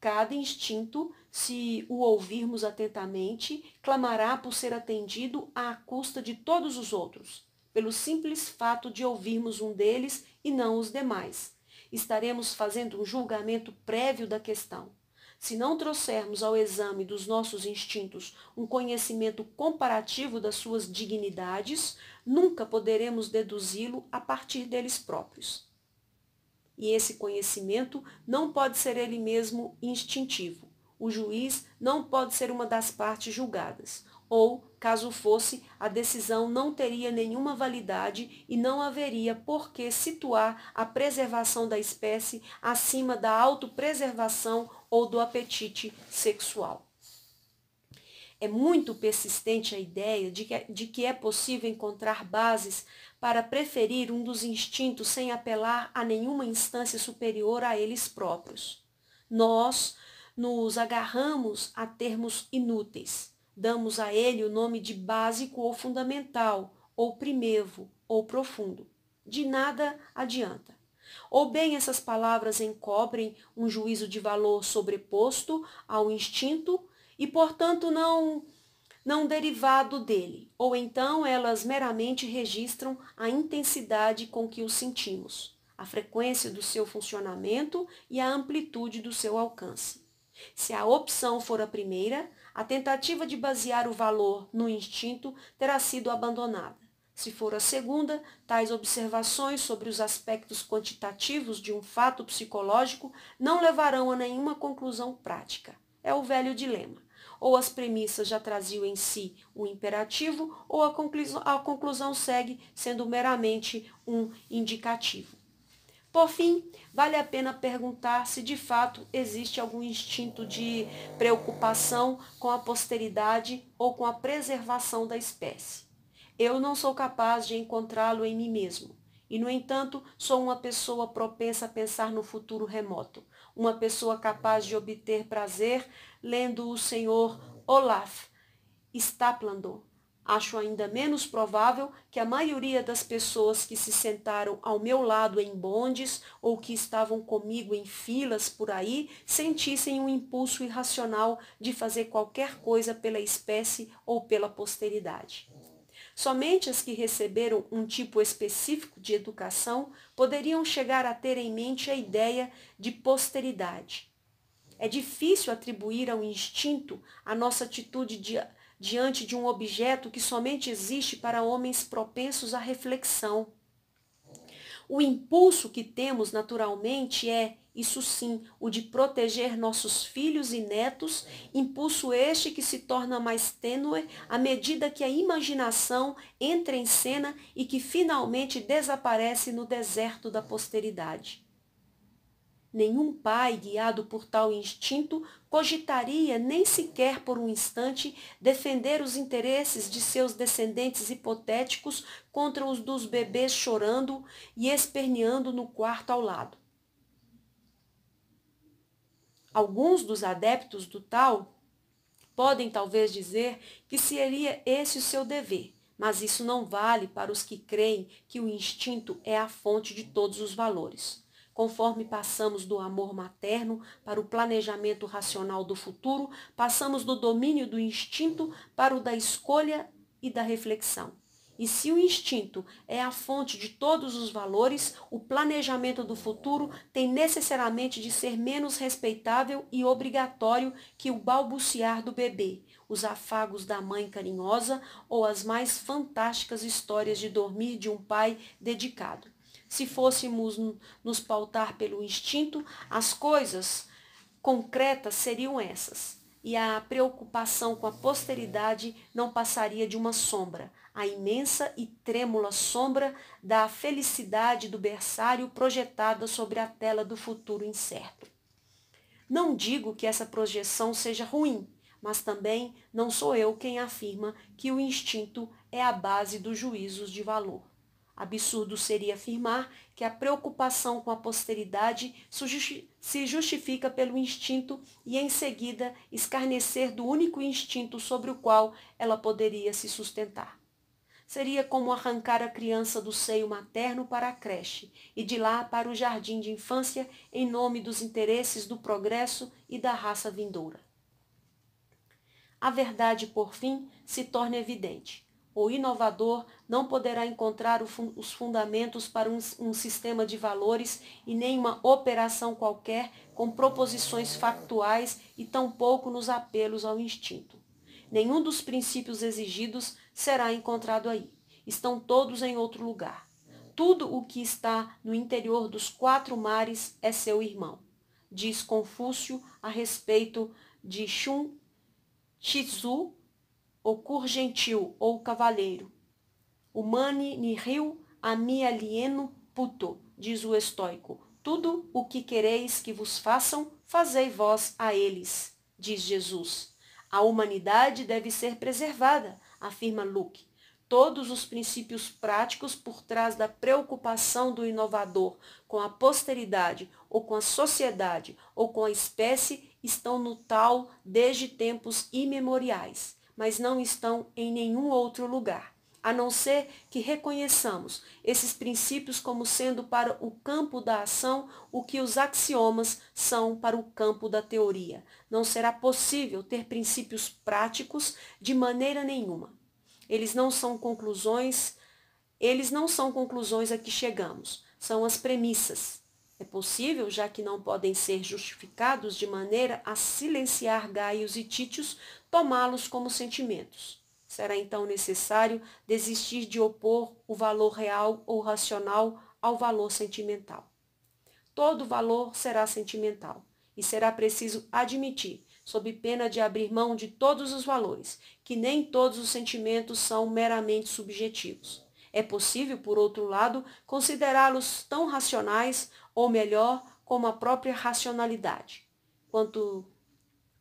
Cada instinto, se o ouvirmos atentamente, clamará por ser atendido à custa de todos os outros pelo simples fato de ouvirmos um deles e não os demais. Estaremos fazendo um julgamento prévio da questão. Se não trouxermos ao exame dos nossos instintos um conhecimento comparativo das suas dignidades, nunca poderemos deduzi-lo a partir deles próprios. E esse conhecimento não pode ser ele mesmo instintivo. O juiz não pode ser uma das partes julgadas, ou Caso fosse, a decisão não teria nenhuma validade e não haveria por que situar a preservação da espécie acima da autopreservação ou do apetite sexual. É muito persistente a ideia de que, de que é possível encontrar bases para preferir um dos instintos sem apelar a nenhuma instância superior a eles próprios. Nós nos agarramos a termos inúteis Damos a ele o nome de básico ou fundamental, ou primevo, ou profundo. De nada adianta. Ou bem essas palavras encobrem um juízo de valor sobreposto ao instinto e, portanto, não não derivado dele, ou então elas meramente registram a intensidade com que o sentimos, a frequência do seu funcionamento e a amplitude do seu alcance. Se a opção for a primeira, a tentativa de basear o valor no instinto terá sido abandonada. Se for a segunda, tais observações sobre os aspectos quantitativos de um fato psicológico não levarão a nenhuma conclusão prática. É o velho dilema. Ou as premissas já traziam em si um imperativo, ou a conclusão, a conclusão segue sendo meramente um indicativo. Por fim, vale a pena perguntar se de fato existe algum instinto de preocupação com a posteridade ou com a preservação da espécie. Eu não sou capaz de encontrá-lo em mim mesmo. E, no entanto, sou uma pessoa propensa a pensar no futuro remoto, uma pessoa capaz de obter prazer lendo o senhor Olaf Staplandon Acho ainda menos provável que a maioria das pessoas que se sentaram ao meu lado em bondes ou que estavam comigo em filas por aí sentissem um impulso irracional de fazer qualquer coisa pela espécie ou pela posteridade. Somente as que receberam um tipo específico de educação poderiam chegar a ter em mente a ideia de posteridade. É difícil atribuir ao instinto a nossa atitude de diante de um objeto que somente existe para homens propensos à reflexão. O impulso que temos naturalmente é, isso sim, o de proteger nossos filhos e netos, impulso este que se torna mais tênue à medida que a imaginação entra em cena e que finalmente desaparece no deserto da posteridade. Nenhum pai guiado por tal instinto cogitaria nem sequer por um instante defender os interesses de seus descendentes hipotéticos contra os dos bebês chorando e esperneando no quarto ao lado. Alguns dos adeptos do tal podem talvez dizer que seria esse o seu dever, mas isso não vale para os que creem que o instinto é a fonte de todos os valores. Conforme passamos do amor materno para o planejamento racional do futuro, passamos do domínio do instinto para o da escolha e da reflexão. E se o instinto é a fonte de todos os valores, o planejamento do futuro tem necessariamente de ser menos respeitável e obrigatório que o balbuciar do bebê, os afagos da mãe carinhosa ou as mais fantásticas histórias de dormir de um pai dedicado. Se fôssemos nos pautar pelo instinto, as coisas concretas seriam essas. E a preocupação com a posteridade não passaria de uma sombra, a imensa e trêmula sombra da felicidade do berçário projetada sobre a tela do futuro incerto. Não digo que essa projeção seja ruim, mas também não sou eu quem afirma que o instinto é a base dos juízos de valor. Absurdo seria afirmar que a preocupação com a posteridade se justifica pelo instinto e, em seguida, escarnecer do único instinto sobre o qual ela poderia se sustentar. Seria como arrancar a criança do seio materno para a creche e de lá para o jardim de infância em nome dos interesses do progresso e da raça vindoura. A verdade, por fim, se torna evidente ou inovador não poderá encontrar os fundamentos para um, sistema de valores e nenhuma operação qualquer com proposições factuais e tampouco nos apelos ao instinto. Nenhum dos princípios exigidos será encontrado aí. Estão todos em outro lugar. Tudo o que está no interior dos quatro mares é seu irmão, diz Confúcio a respeito de Shun Shizu o cur gentil ou cavaleiro. Humani nihil a mi alieno puto, diz o estoico. Tudo o que quereis que vos façam, fazei vós a eles, diz Jesus. A humanidade deve ser preservada, afirma Luke. Todos os princípios práticos por trás da preocupação do inovador com a posteridade, ou com a sociedade, ou com a espécie, estão no tal desde tempos imemoriais mas não estão em nenhum outro lugar, a não ser que reconheçamos esses princípios como sendo para o campo da ação o que os axiomas são para o campo da teoria. Não será possível ter princípios práticos de maneira nenhuma. Eles não são conclusões, eles não são conclusões a que chegamos, são as premissas. É possível, já que não podem ser justificados de maneira a silenciar Gaios e Títios tomá-los como sentimentos. Será então necessário desistir de opor o valor real ou racional ao valor sentimental. Todo valor será sentimental e será preciso admitir, sob pena de abrir mão de todos os valores, que nem todos os sentimentos são meramente subjetivos. É possível, por outro lado, considerá-los tão racionais, ou melhor, como a própria racionalidade. Quanto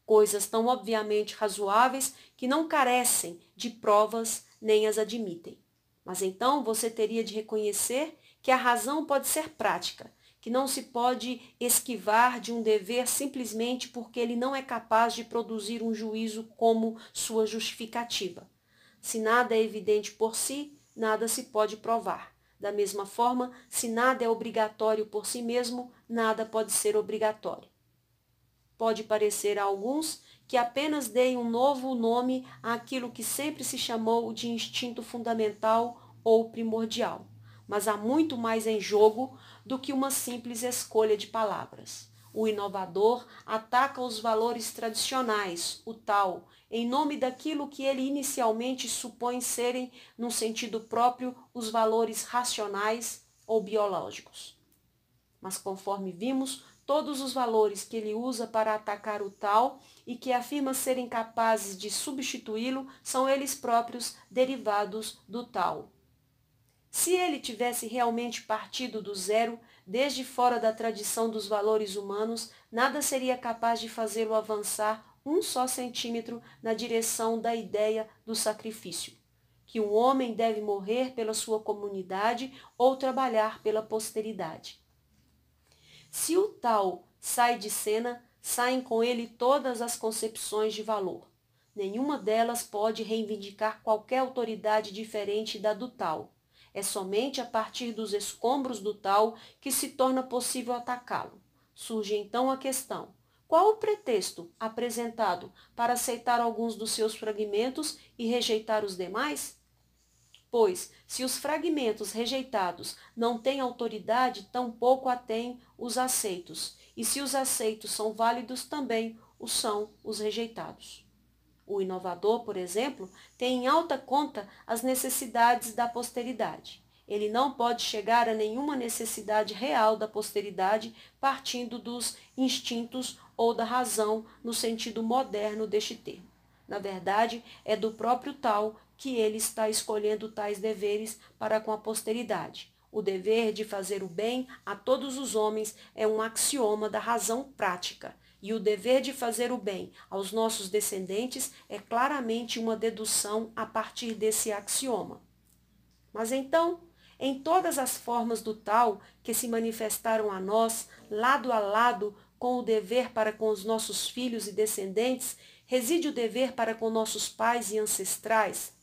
coisas tão obviamente razoáveis que não carecem de provas nem as admitem. Mas então você teria de reconhecer que a razão pode ser prática, que não se pode esquivar de um dever simplesmente porque ele não é capaz de produzir um juízo como sua justificativa. Se nada é evidente por si, nada se pode provar. Da mesma forma, se nada é obrigatório por si mesmo, nada pode ser obrigatório. Pode parecer a alguns que apenas deem um novo nome àquilo que sempre se chamou de instinto fundamental ou primordial, mas há muito mais em jogo do que uma simples escolha de palavras. O inovador ataca os valores tradicionais, o tal, em nome daquilo que ele inicialmente supõe serem, num sentido próprio, os valores racionais ou biológicos. Mas conforme vimos, todos os valores que ele usa para atacar o tal e que afirma serem capazes de substituí-lo são eles próprios derivados do tal. Se ele tivesse realmente partido do zero, desde fora da tradição dos valores humanos, nada seria capaz de fazê-lo avançar um só centímetro na direção da ideia do sacrifício, que um homem deve morrer pela sua comunidade ou trabalhar pela posteridade. Se o tal sai de cena, saem com ele todas as concepções de valor. Nenhuma delas pode reivindicar qualquer autoridade diferente da do tal. É somente a partir dos escombros do tal que se torna possível atacá-lo. Surge então a questão: qual o pretexto apresentado para aceitar alguns dos seus fragmentos e rejeitar os demais? Pois, se os fragmentos rejeitados não têm autoridade, tampouco a têm os aceitos, e se os aceitos são válidos, também o são os rejeitados. O inovador, por exemplo, tem em alta conta as necessidades da posteridade. Ele não pode chegar a nenhuma necessidade real da posteridade partindo dos instintos ou da razão no sentido moderno deste termo. Na verdade, é do próprio tal que ele está escolhendo tais deveres para com a posteridade, o dever de fazer o bem a todos os homens é um axioma da razão prática, e o dever de fazer o bem aos nossos descendentes é claramente uma dedução a partir desse axioma. Mas então, em todas as formas do tal que se manifestaram a nós, lado a lado com o dever para com os nossos filhos e descendentes, reside o dever para com nossos pais e ancestrais?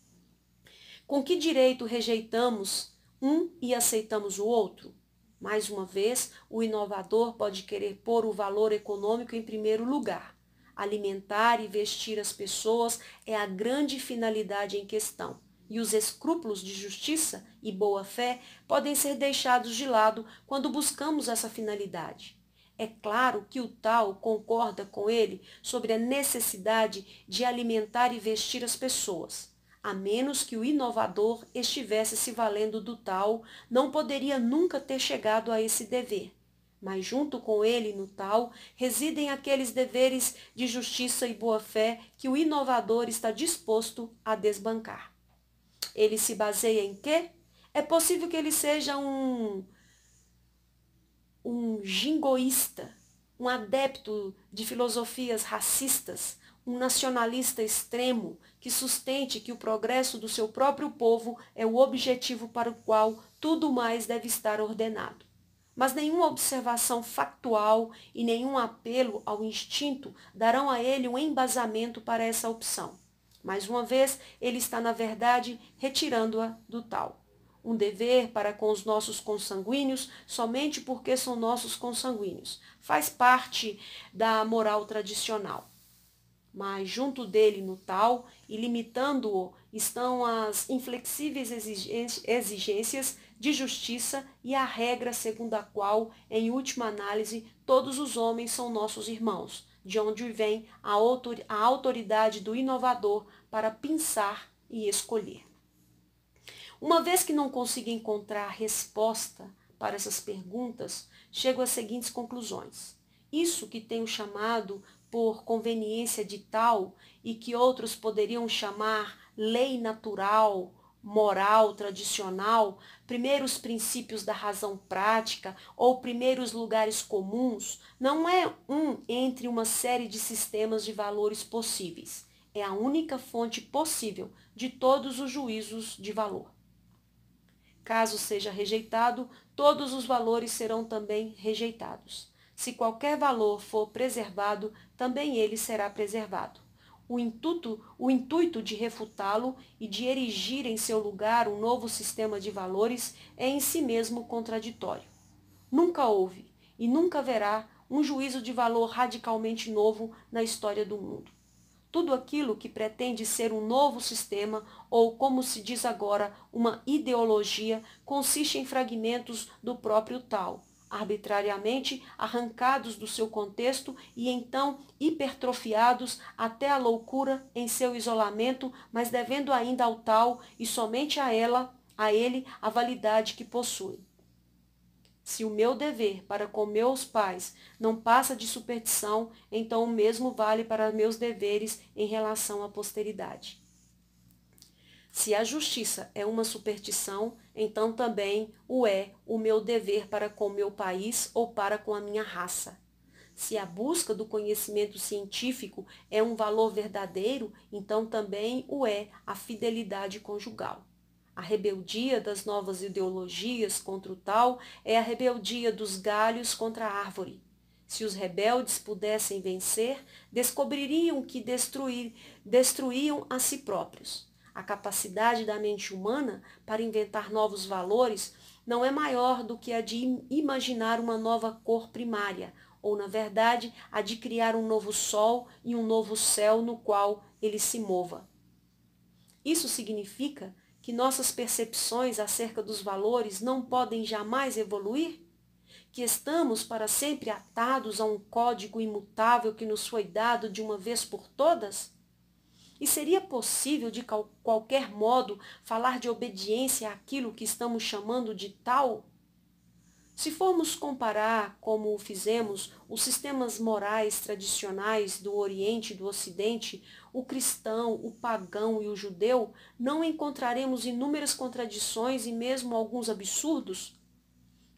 Com que direito rejeitamos um e aceitamos o outro? Mais uma vez, o inovador pode querer pôr o valor econômico em primeiro lugar. Alimentar e vestir as pessoas é a grande finalidade em questão, e os escrúpulos de justiça e boa-fé podem ser deixados de lado quando buscamos essa finalidade. É claro que o tal concorda com ele sobre a necessidade de alimentar e vestir as pessoas a menos que o inovador estivesse se valendo do tal, não poderia nunca ter chegado a esse dever. Mas junto com ele, no tal, residem aqueles deveres de justiça e boa-fé que o inovador está disposto a desbancar. Ele se baseia em quê? É possível que ele seja um um jingoísta, um adepto de filosofias racistas, um nacionalista extremo, que sustente que o progresso do seu próprio povo é o objetivo para o qual tudo mais deve estar ordenado. Mas nenhuma observação factual e nenhum apelo ao instinto darão a ele um embasamento para essa opção. Mais uma vez, ele está, na verdade, retirando-a do tal. Um dever para com os nossos consanguíneos somente porque são nossos consanguíneos. Faz parte da moral tradicional mas junto dele no tal e limitando-o estão as inflexíveis exigências de justiça e a regra segundo a qual, em última análise, todos os homens são nossos irmãos, de onde vem a autoridade do inovador para pensar e escolher. Uma vez que não consigo encontrar resposta para essas perguntas, chego às seguintes conclusões. Isso que tenho chamado por conveniência de tal e que outros poderiam chamar lei natural, moral, tradicional, primeiros princípios da razão prática ou primeiros lugares comuns, não é um entre uma série de sistemas de valores possíveis. É a única fonte possível de todos os juízos de valor. Caso seja rejeitado, todos os valores serão também rejeitados. Se qualquer valor for preservado, também ele será preservado. O intuito, o intuito de refutá-lo e de erigir em seu lugar um novo sistema de valores é em si mesmo contraditório. Nunca houve e nunca haverá um juízo de valor radicalmente novo na história do mundo. Tudo aquilo que pretende ser um novo sistema, ou como se diz agora, uma ideologia, consiste em fragmentos do próprio tal, arbitrariamente arrancados do seu contexto e então hipertrofiados até a loucura em seu isolamento, mas devendo ainda ao tal e somente a ela, a ele, a validade que possui. Se o meu dever para com meus pais não passa de superstição, então o mesmo vale para meus deveres em relação à posteridade. Se a justiça é uma superstição, então também o é o meu dever para com meu país ou para com a minha raça. Se a busca do conhecimento científico é um valor verdadeiro, então também o é a fidelidade conjugal. A rebeldia das novas ideologias contra o tal é a rebeldia dos galhos contra a árvore. Se os rebeldes pudessem vencer, descobririam que destruir, destruíam a si próprios a capacidade da mente humana para inventar novos valores não é maior do que a de imaginar uma nova cor primária, ou, na verdade, a de criar um novo sol e um novo céu no qual ele se mova. Isso significa que nossas percepções acerca dos valores não podem jamais evoluir? Que estamos para sempre atados a um código imutável que nos foi dado de uma vez por todas? E seria possível, de qualquer modo, falar de obediência àquilo que estamos chamando de tal? Se formos comparar, como o fizemos, os sistemas morais tradicionais do Oriente e do Ocidente, o cristão, o pagão e o judeu, não encontraremos inúmeras contradições e mesmo alguns absurdos?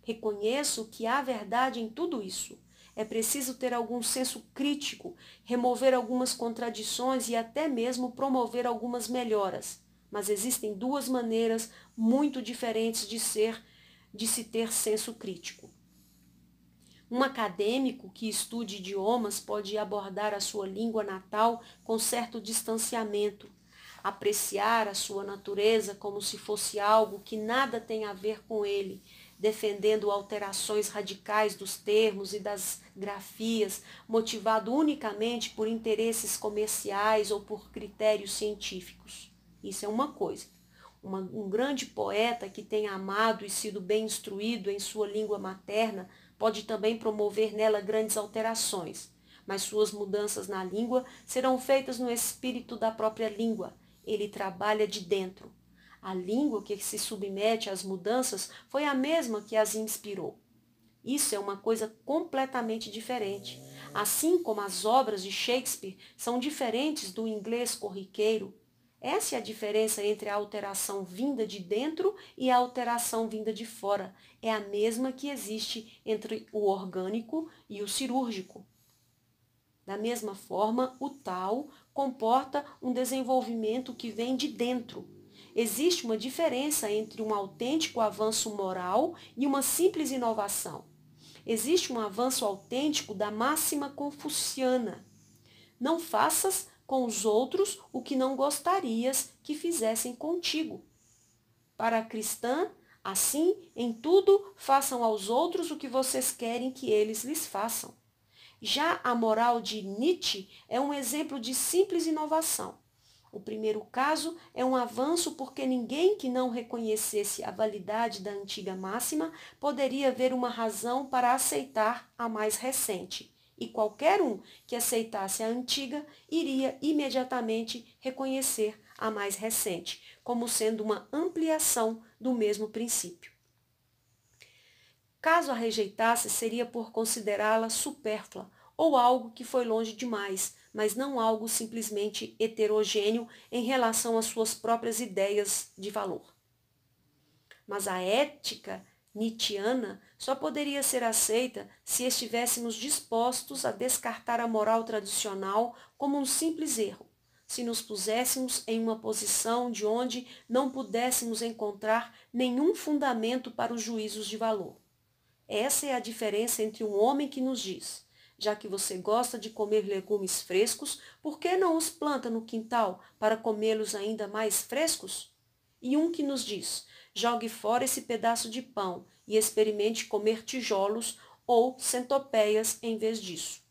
Reconheço que há verdade em tudo isso. É preciso ter algum senso crítico, remover algumas contradições e até mesmo promover algumas melhoras. Mas existem duas maneiras muito diferentes de ser, de se ter senso crítico. Um acadêmico que estude idiomas pode abordar a sua língua natal com certo distanciamento, apreciar a sua natureza como se fosse algo que nada tem a ver com ele defendendo alterações radicais dos termos e das grafias, motivado unicamente por interesses comerciais ou por critérios científicos. Isso é uma coisa. Uma, um grande poeta que tenha amado e sido bem instruído em sua língua materna pode também promover nela grandes alterações, mas suas mudanças na língua serão feitas no espírito da própria língua. Ele trabalha de dentro a língua que se submete às mudanças foi a mesma que as inspirou. Isso é uma coisa completamente diferente. Assim como as obras de Shakespeare são diferentes do inglês corriqueiro, essa é a diferença entre a alteração vinda de dentro e a alteração vinda de fora. É a mesma que existe entre o orgânico e o cirúrgico. Da mesma forma, o tal comporta um desenvolvimento que vem de dentro, Existe uma diferença entre um autêntico avanço moral e uma simples inovação. Existe um avanço autêntico da máxima confuciana. Não faças com os outros o que não gostarias que fizessem contigo. Para a cristã, assim, em tudo, façam aos outros o que vocês querem que eles lhes façam. Já a moral de Nietzsche é um exemplo de simples inovação. O primeiro caso é um avanço porque ninguém que não reconhecesse a validade da antiga máxima poderia ver uma razão para aceitar a mais recente. E qualquer um que aceitasse a antiga iria imediatamente reconhecer a mais recente, como sendo uma ampliação do mesmo princípio. Caso a rejeitasse, seria por considerá-la supérflua ou algo que foi longe demais, mas não algo simplesmente heterogêneo em relação às suas próprias ideias de valor. Mas a ética Nietzscheana só poderia ser aceita se estivéssemos dispostos a descartar a moral tradicional como um simples erro, se nos puséssemos em uma posição de onde não pudéssemos encontrar nenhum fundamento para os juízos de valor. Essa é a diferença entre um homem que nos diz: já que você gosta de comer legumes frescos, por que não os planta no quintal para comê-los ainda mais frescos? E um que nos diz: jogue fora esse pedaço de pão e experimente comer tijolos ou centopeias em vez disso.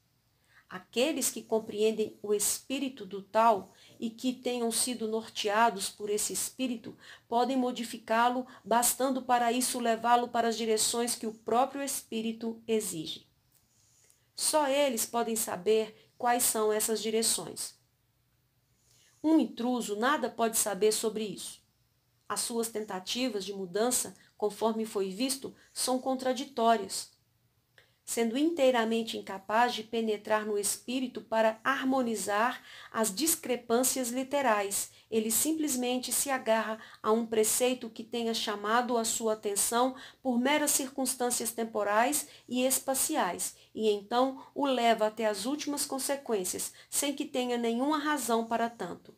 Aqueles que compreendem o espírito do tal e que tenham sido norteados por esse espírito podem modificá-lo, bastando para isso levá-lo para as direções que o próprio espírito exige. Só eles podem saber quais são essas direções. Um intruso nada pode saber sobre isso. As suas tentativas de mudança, conforme foi visto, são contraditórias sendo inteiramente incapaz de penetrar no espírito para harmonizar as discrepâncias literais. Ele simplesmente se agarra a um preceito que tenha chamado a sua atenção por meras circunstâncias temporais e espaciais, e então o leva até as últimas consequências, sem que tenha nenhuma razão para tanto.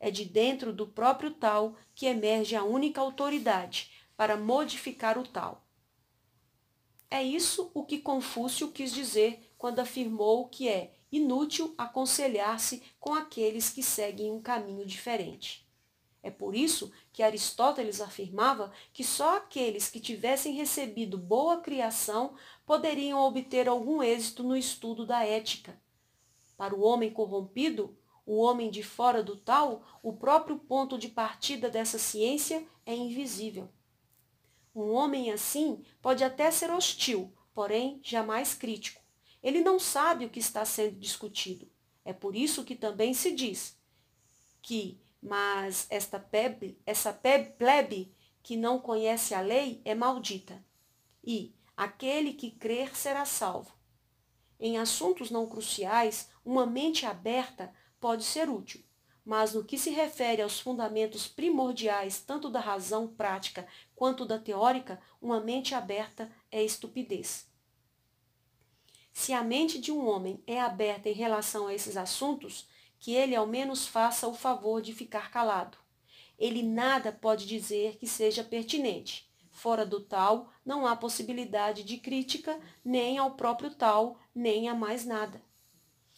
É de dentro do próprio tal que emerge a única autoridade para modificar o tal. É isso o que Confúcio quis dizer quando afirmou que é inútil aconselhar-se com aqueles que seguem um caminho diferente. É por isso que Aristóteles afirmava que só aqueles que tivessem recebido boa criação poderiam obter algum êxito no estudo da ética. Para o homem corrompido, o homem de fora do tal, o próprio ponto de partida dessa ciência é invisível. Um homem assim pode até ser hostil, porém jamais crítico. Ele não sabe o que está sendo discutido. É por isso que também se diz que, mas esta plebe, essa plebe que não conhece a lei é maldita. E aquele que crer será salvo. Em assuntos não cruciais, uma mente aberta pode ser útil, mas no que se refere aos fundamentos primordiais tanto da razão prática quanto da teórica, uma mente aberta é estupidez. Se a mente de um homem é aberta em relação a esses assuntos, que ele ao menos faça o favor de ficar calado. Ele nada pode dizer que seja pertinente. Fora do tal, não há possibilidade de crítica nem ao próprio tal, nem a mais nada.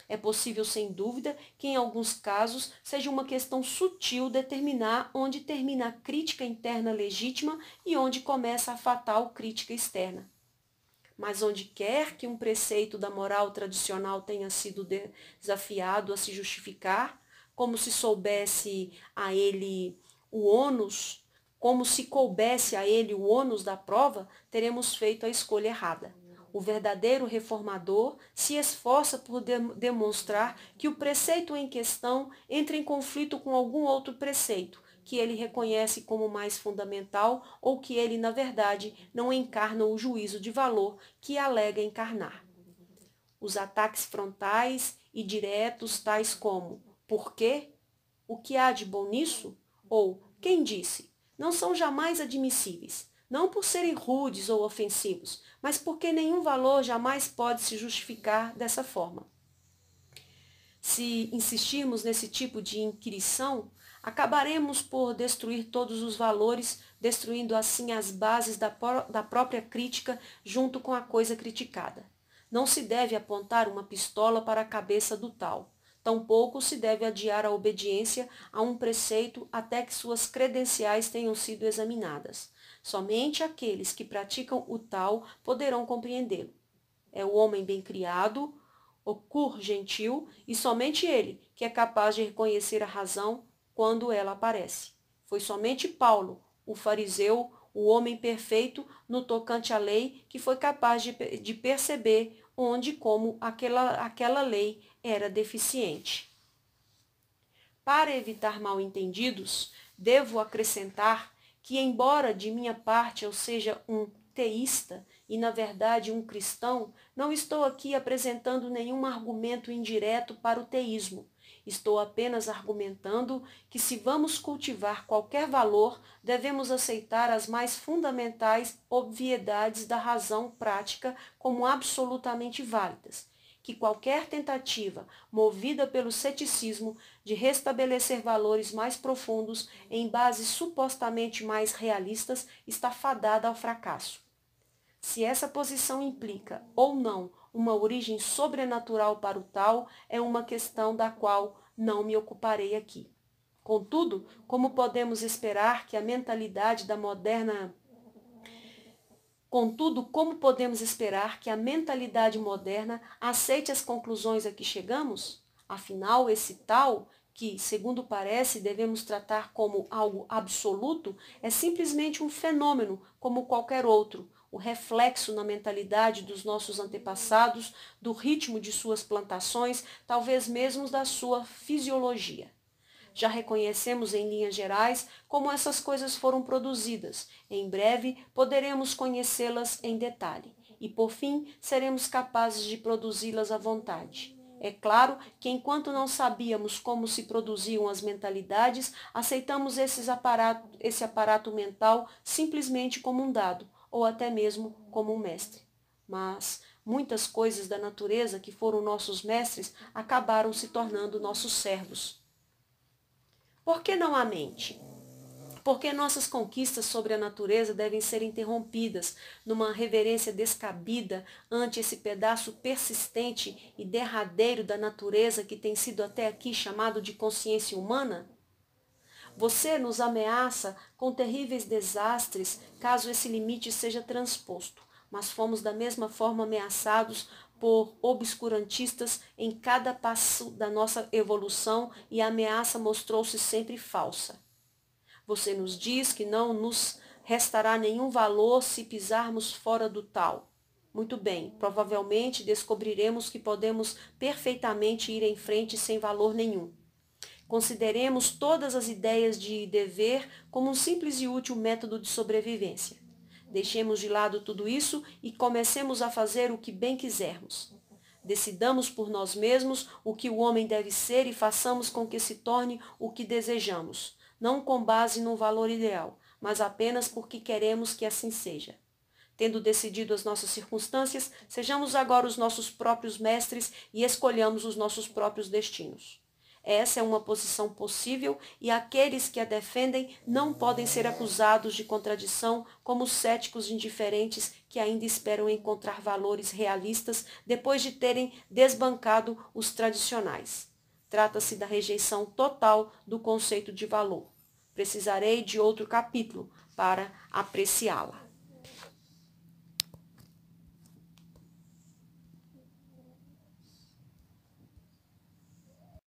É possível, sem dúvida, que em alguns casos seja uma questão sutil determinar onde termina a crítica interna legítima e onde começa a fatal crítica externa. Mas onde quer que um preceito da moral tradicional tenha sido desafiado a se justificar, como se soubesse a ele o ônus, como se coubesse a ele o ônus da prova, teremos feito a escolha errada. O verdadeiro reformador se esforça por de demonstrar que o preceito em questão entra em conflito com algum outro preceito, que ele reconhece como mais fundamental ou que ele, na verdade, não encarna o juízo de valor que alega encarnar. Os ataques frontais e diretos, tais como por quê? O que há de bom nisso? Ou quem disse? Não são jamais admissíveis não por serem rudes ou ofensivos, mas porque nenhum valor jamais pode se justificar dessa forma. Se insistirmos nesse tipo de inquirição, acabaremos por destruir todos os valores, destruindo assim as bases da, da própria crítica junto com a coisa criticada. Não se deve apontar uma pistola para a cabeça do tal. Tampouco se deve adiar a obediência a um preceito até que suas credenciais tenham sido examinadas. Somente aqueles que praticam o tal poderão compreendê-lo. É o homem bem criado, o cur gentil, e somente ele que é capaz de reconhecer a razão quando ela aparece. Foi somente Paulo, o fariseu, o homem perfeito no tocante à lei, que foi capaz de, de perceber onde como aquela, aquela lei era deficiente. Para evitar mal entendidos, devo acrescentar que, embora de minha parte eu seja um teísta e, na verdade, um cristão, não estou aqui apresentando nenhum argumento indireto para o teísmo. Estou apenas argumentando que, se vamos cultivar qualquer valor, devemos aceitar as mais fundamentais obviedades da razão prática como absolutamente válidas que qualquer tentativa, movida pelo ceticismo, de restabelecer valores mais profundos em bases supostamente mais realistas está fadada ao fracasso. Se essa posição implica ou não uma origem sobrenatural para o tal, é uma questão da qual não me ocuparei aqui. Contudo, como podemos esperar que a mentalidade da moderna Contudo, como podemos esperar que a mentalidade moderna aceite as conclusões a que chegamos? Afinal, esse tal, que, segundo parece, devemos tratar como algo absoluto, é simplesmente um fenômeno como qualquer outro, o reflexo na mentalidade dos nossos antepassados, do ritmo de suas plantações, talvez mesmo da sua fisiologia. Já reconhecemos em linhas gerais como essas coisas foram produzidas. Em breve poderemos conhecê-las em detalhe e, por fim, seremos capazes de produzi-las à vontade. É claro que enquanto não sabíamos como se produziam as mentalidades, aceitamos aparato, esse aparato mental simplesmente como um dado, ou até mesmo como um mestre. Mas muitas coisas da natureza que foram nossos mestres acabaram se tornando nossos servos. Por que não a mente? Porque nossas conquistas sobre a natureza devem ser interrompidas numa reverência descabida ante esse pedaço persistente e derradeiro da natureza que tem sido até aqui chamado de consciência humana? Você nos ameaça com terríveis desastres caso esse limite seja transposto, mas fomos da mesma forma ameaçados por obscurantistas em cada passo da nossa evolução e a ameaça mostrou-se sempre falsa. Você nos diz que não nos restará nenhum valor se pisarmos fora do tal. Muito bem, provavelmente descobriremos que podemos perfeitamente ir em frente sem valor nenhum. Consideremos todas as ideias de dever como um simples e útil método de sobrevivência. Deixemos de lado tudo isso e comecemos a fazer o que bem quisermos. Decidamos por nós mesmos o que o homem deve ser e façamos com que se torne o que desejamos, não com base num valor ideal, mas apenas porque queremos que assim seja. Tendo decidido as nossas circunstâncias, sejamos agora os nossos próprios mestres e escolhamos os nossos próprios destinos. Essa é uma posição possível e aqueles que a defendem não podem ser acusados de contradição como os céticos indiferentes que ainda esperam encontrar valores realistas depois de terem desbancado os tradicionais. Trata-se da rejeição total do conceito de valor. Precisarei de outro capítulo para apreciá-la.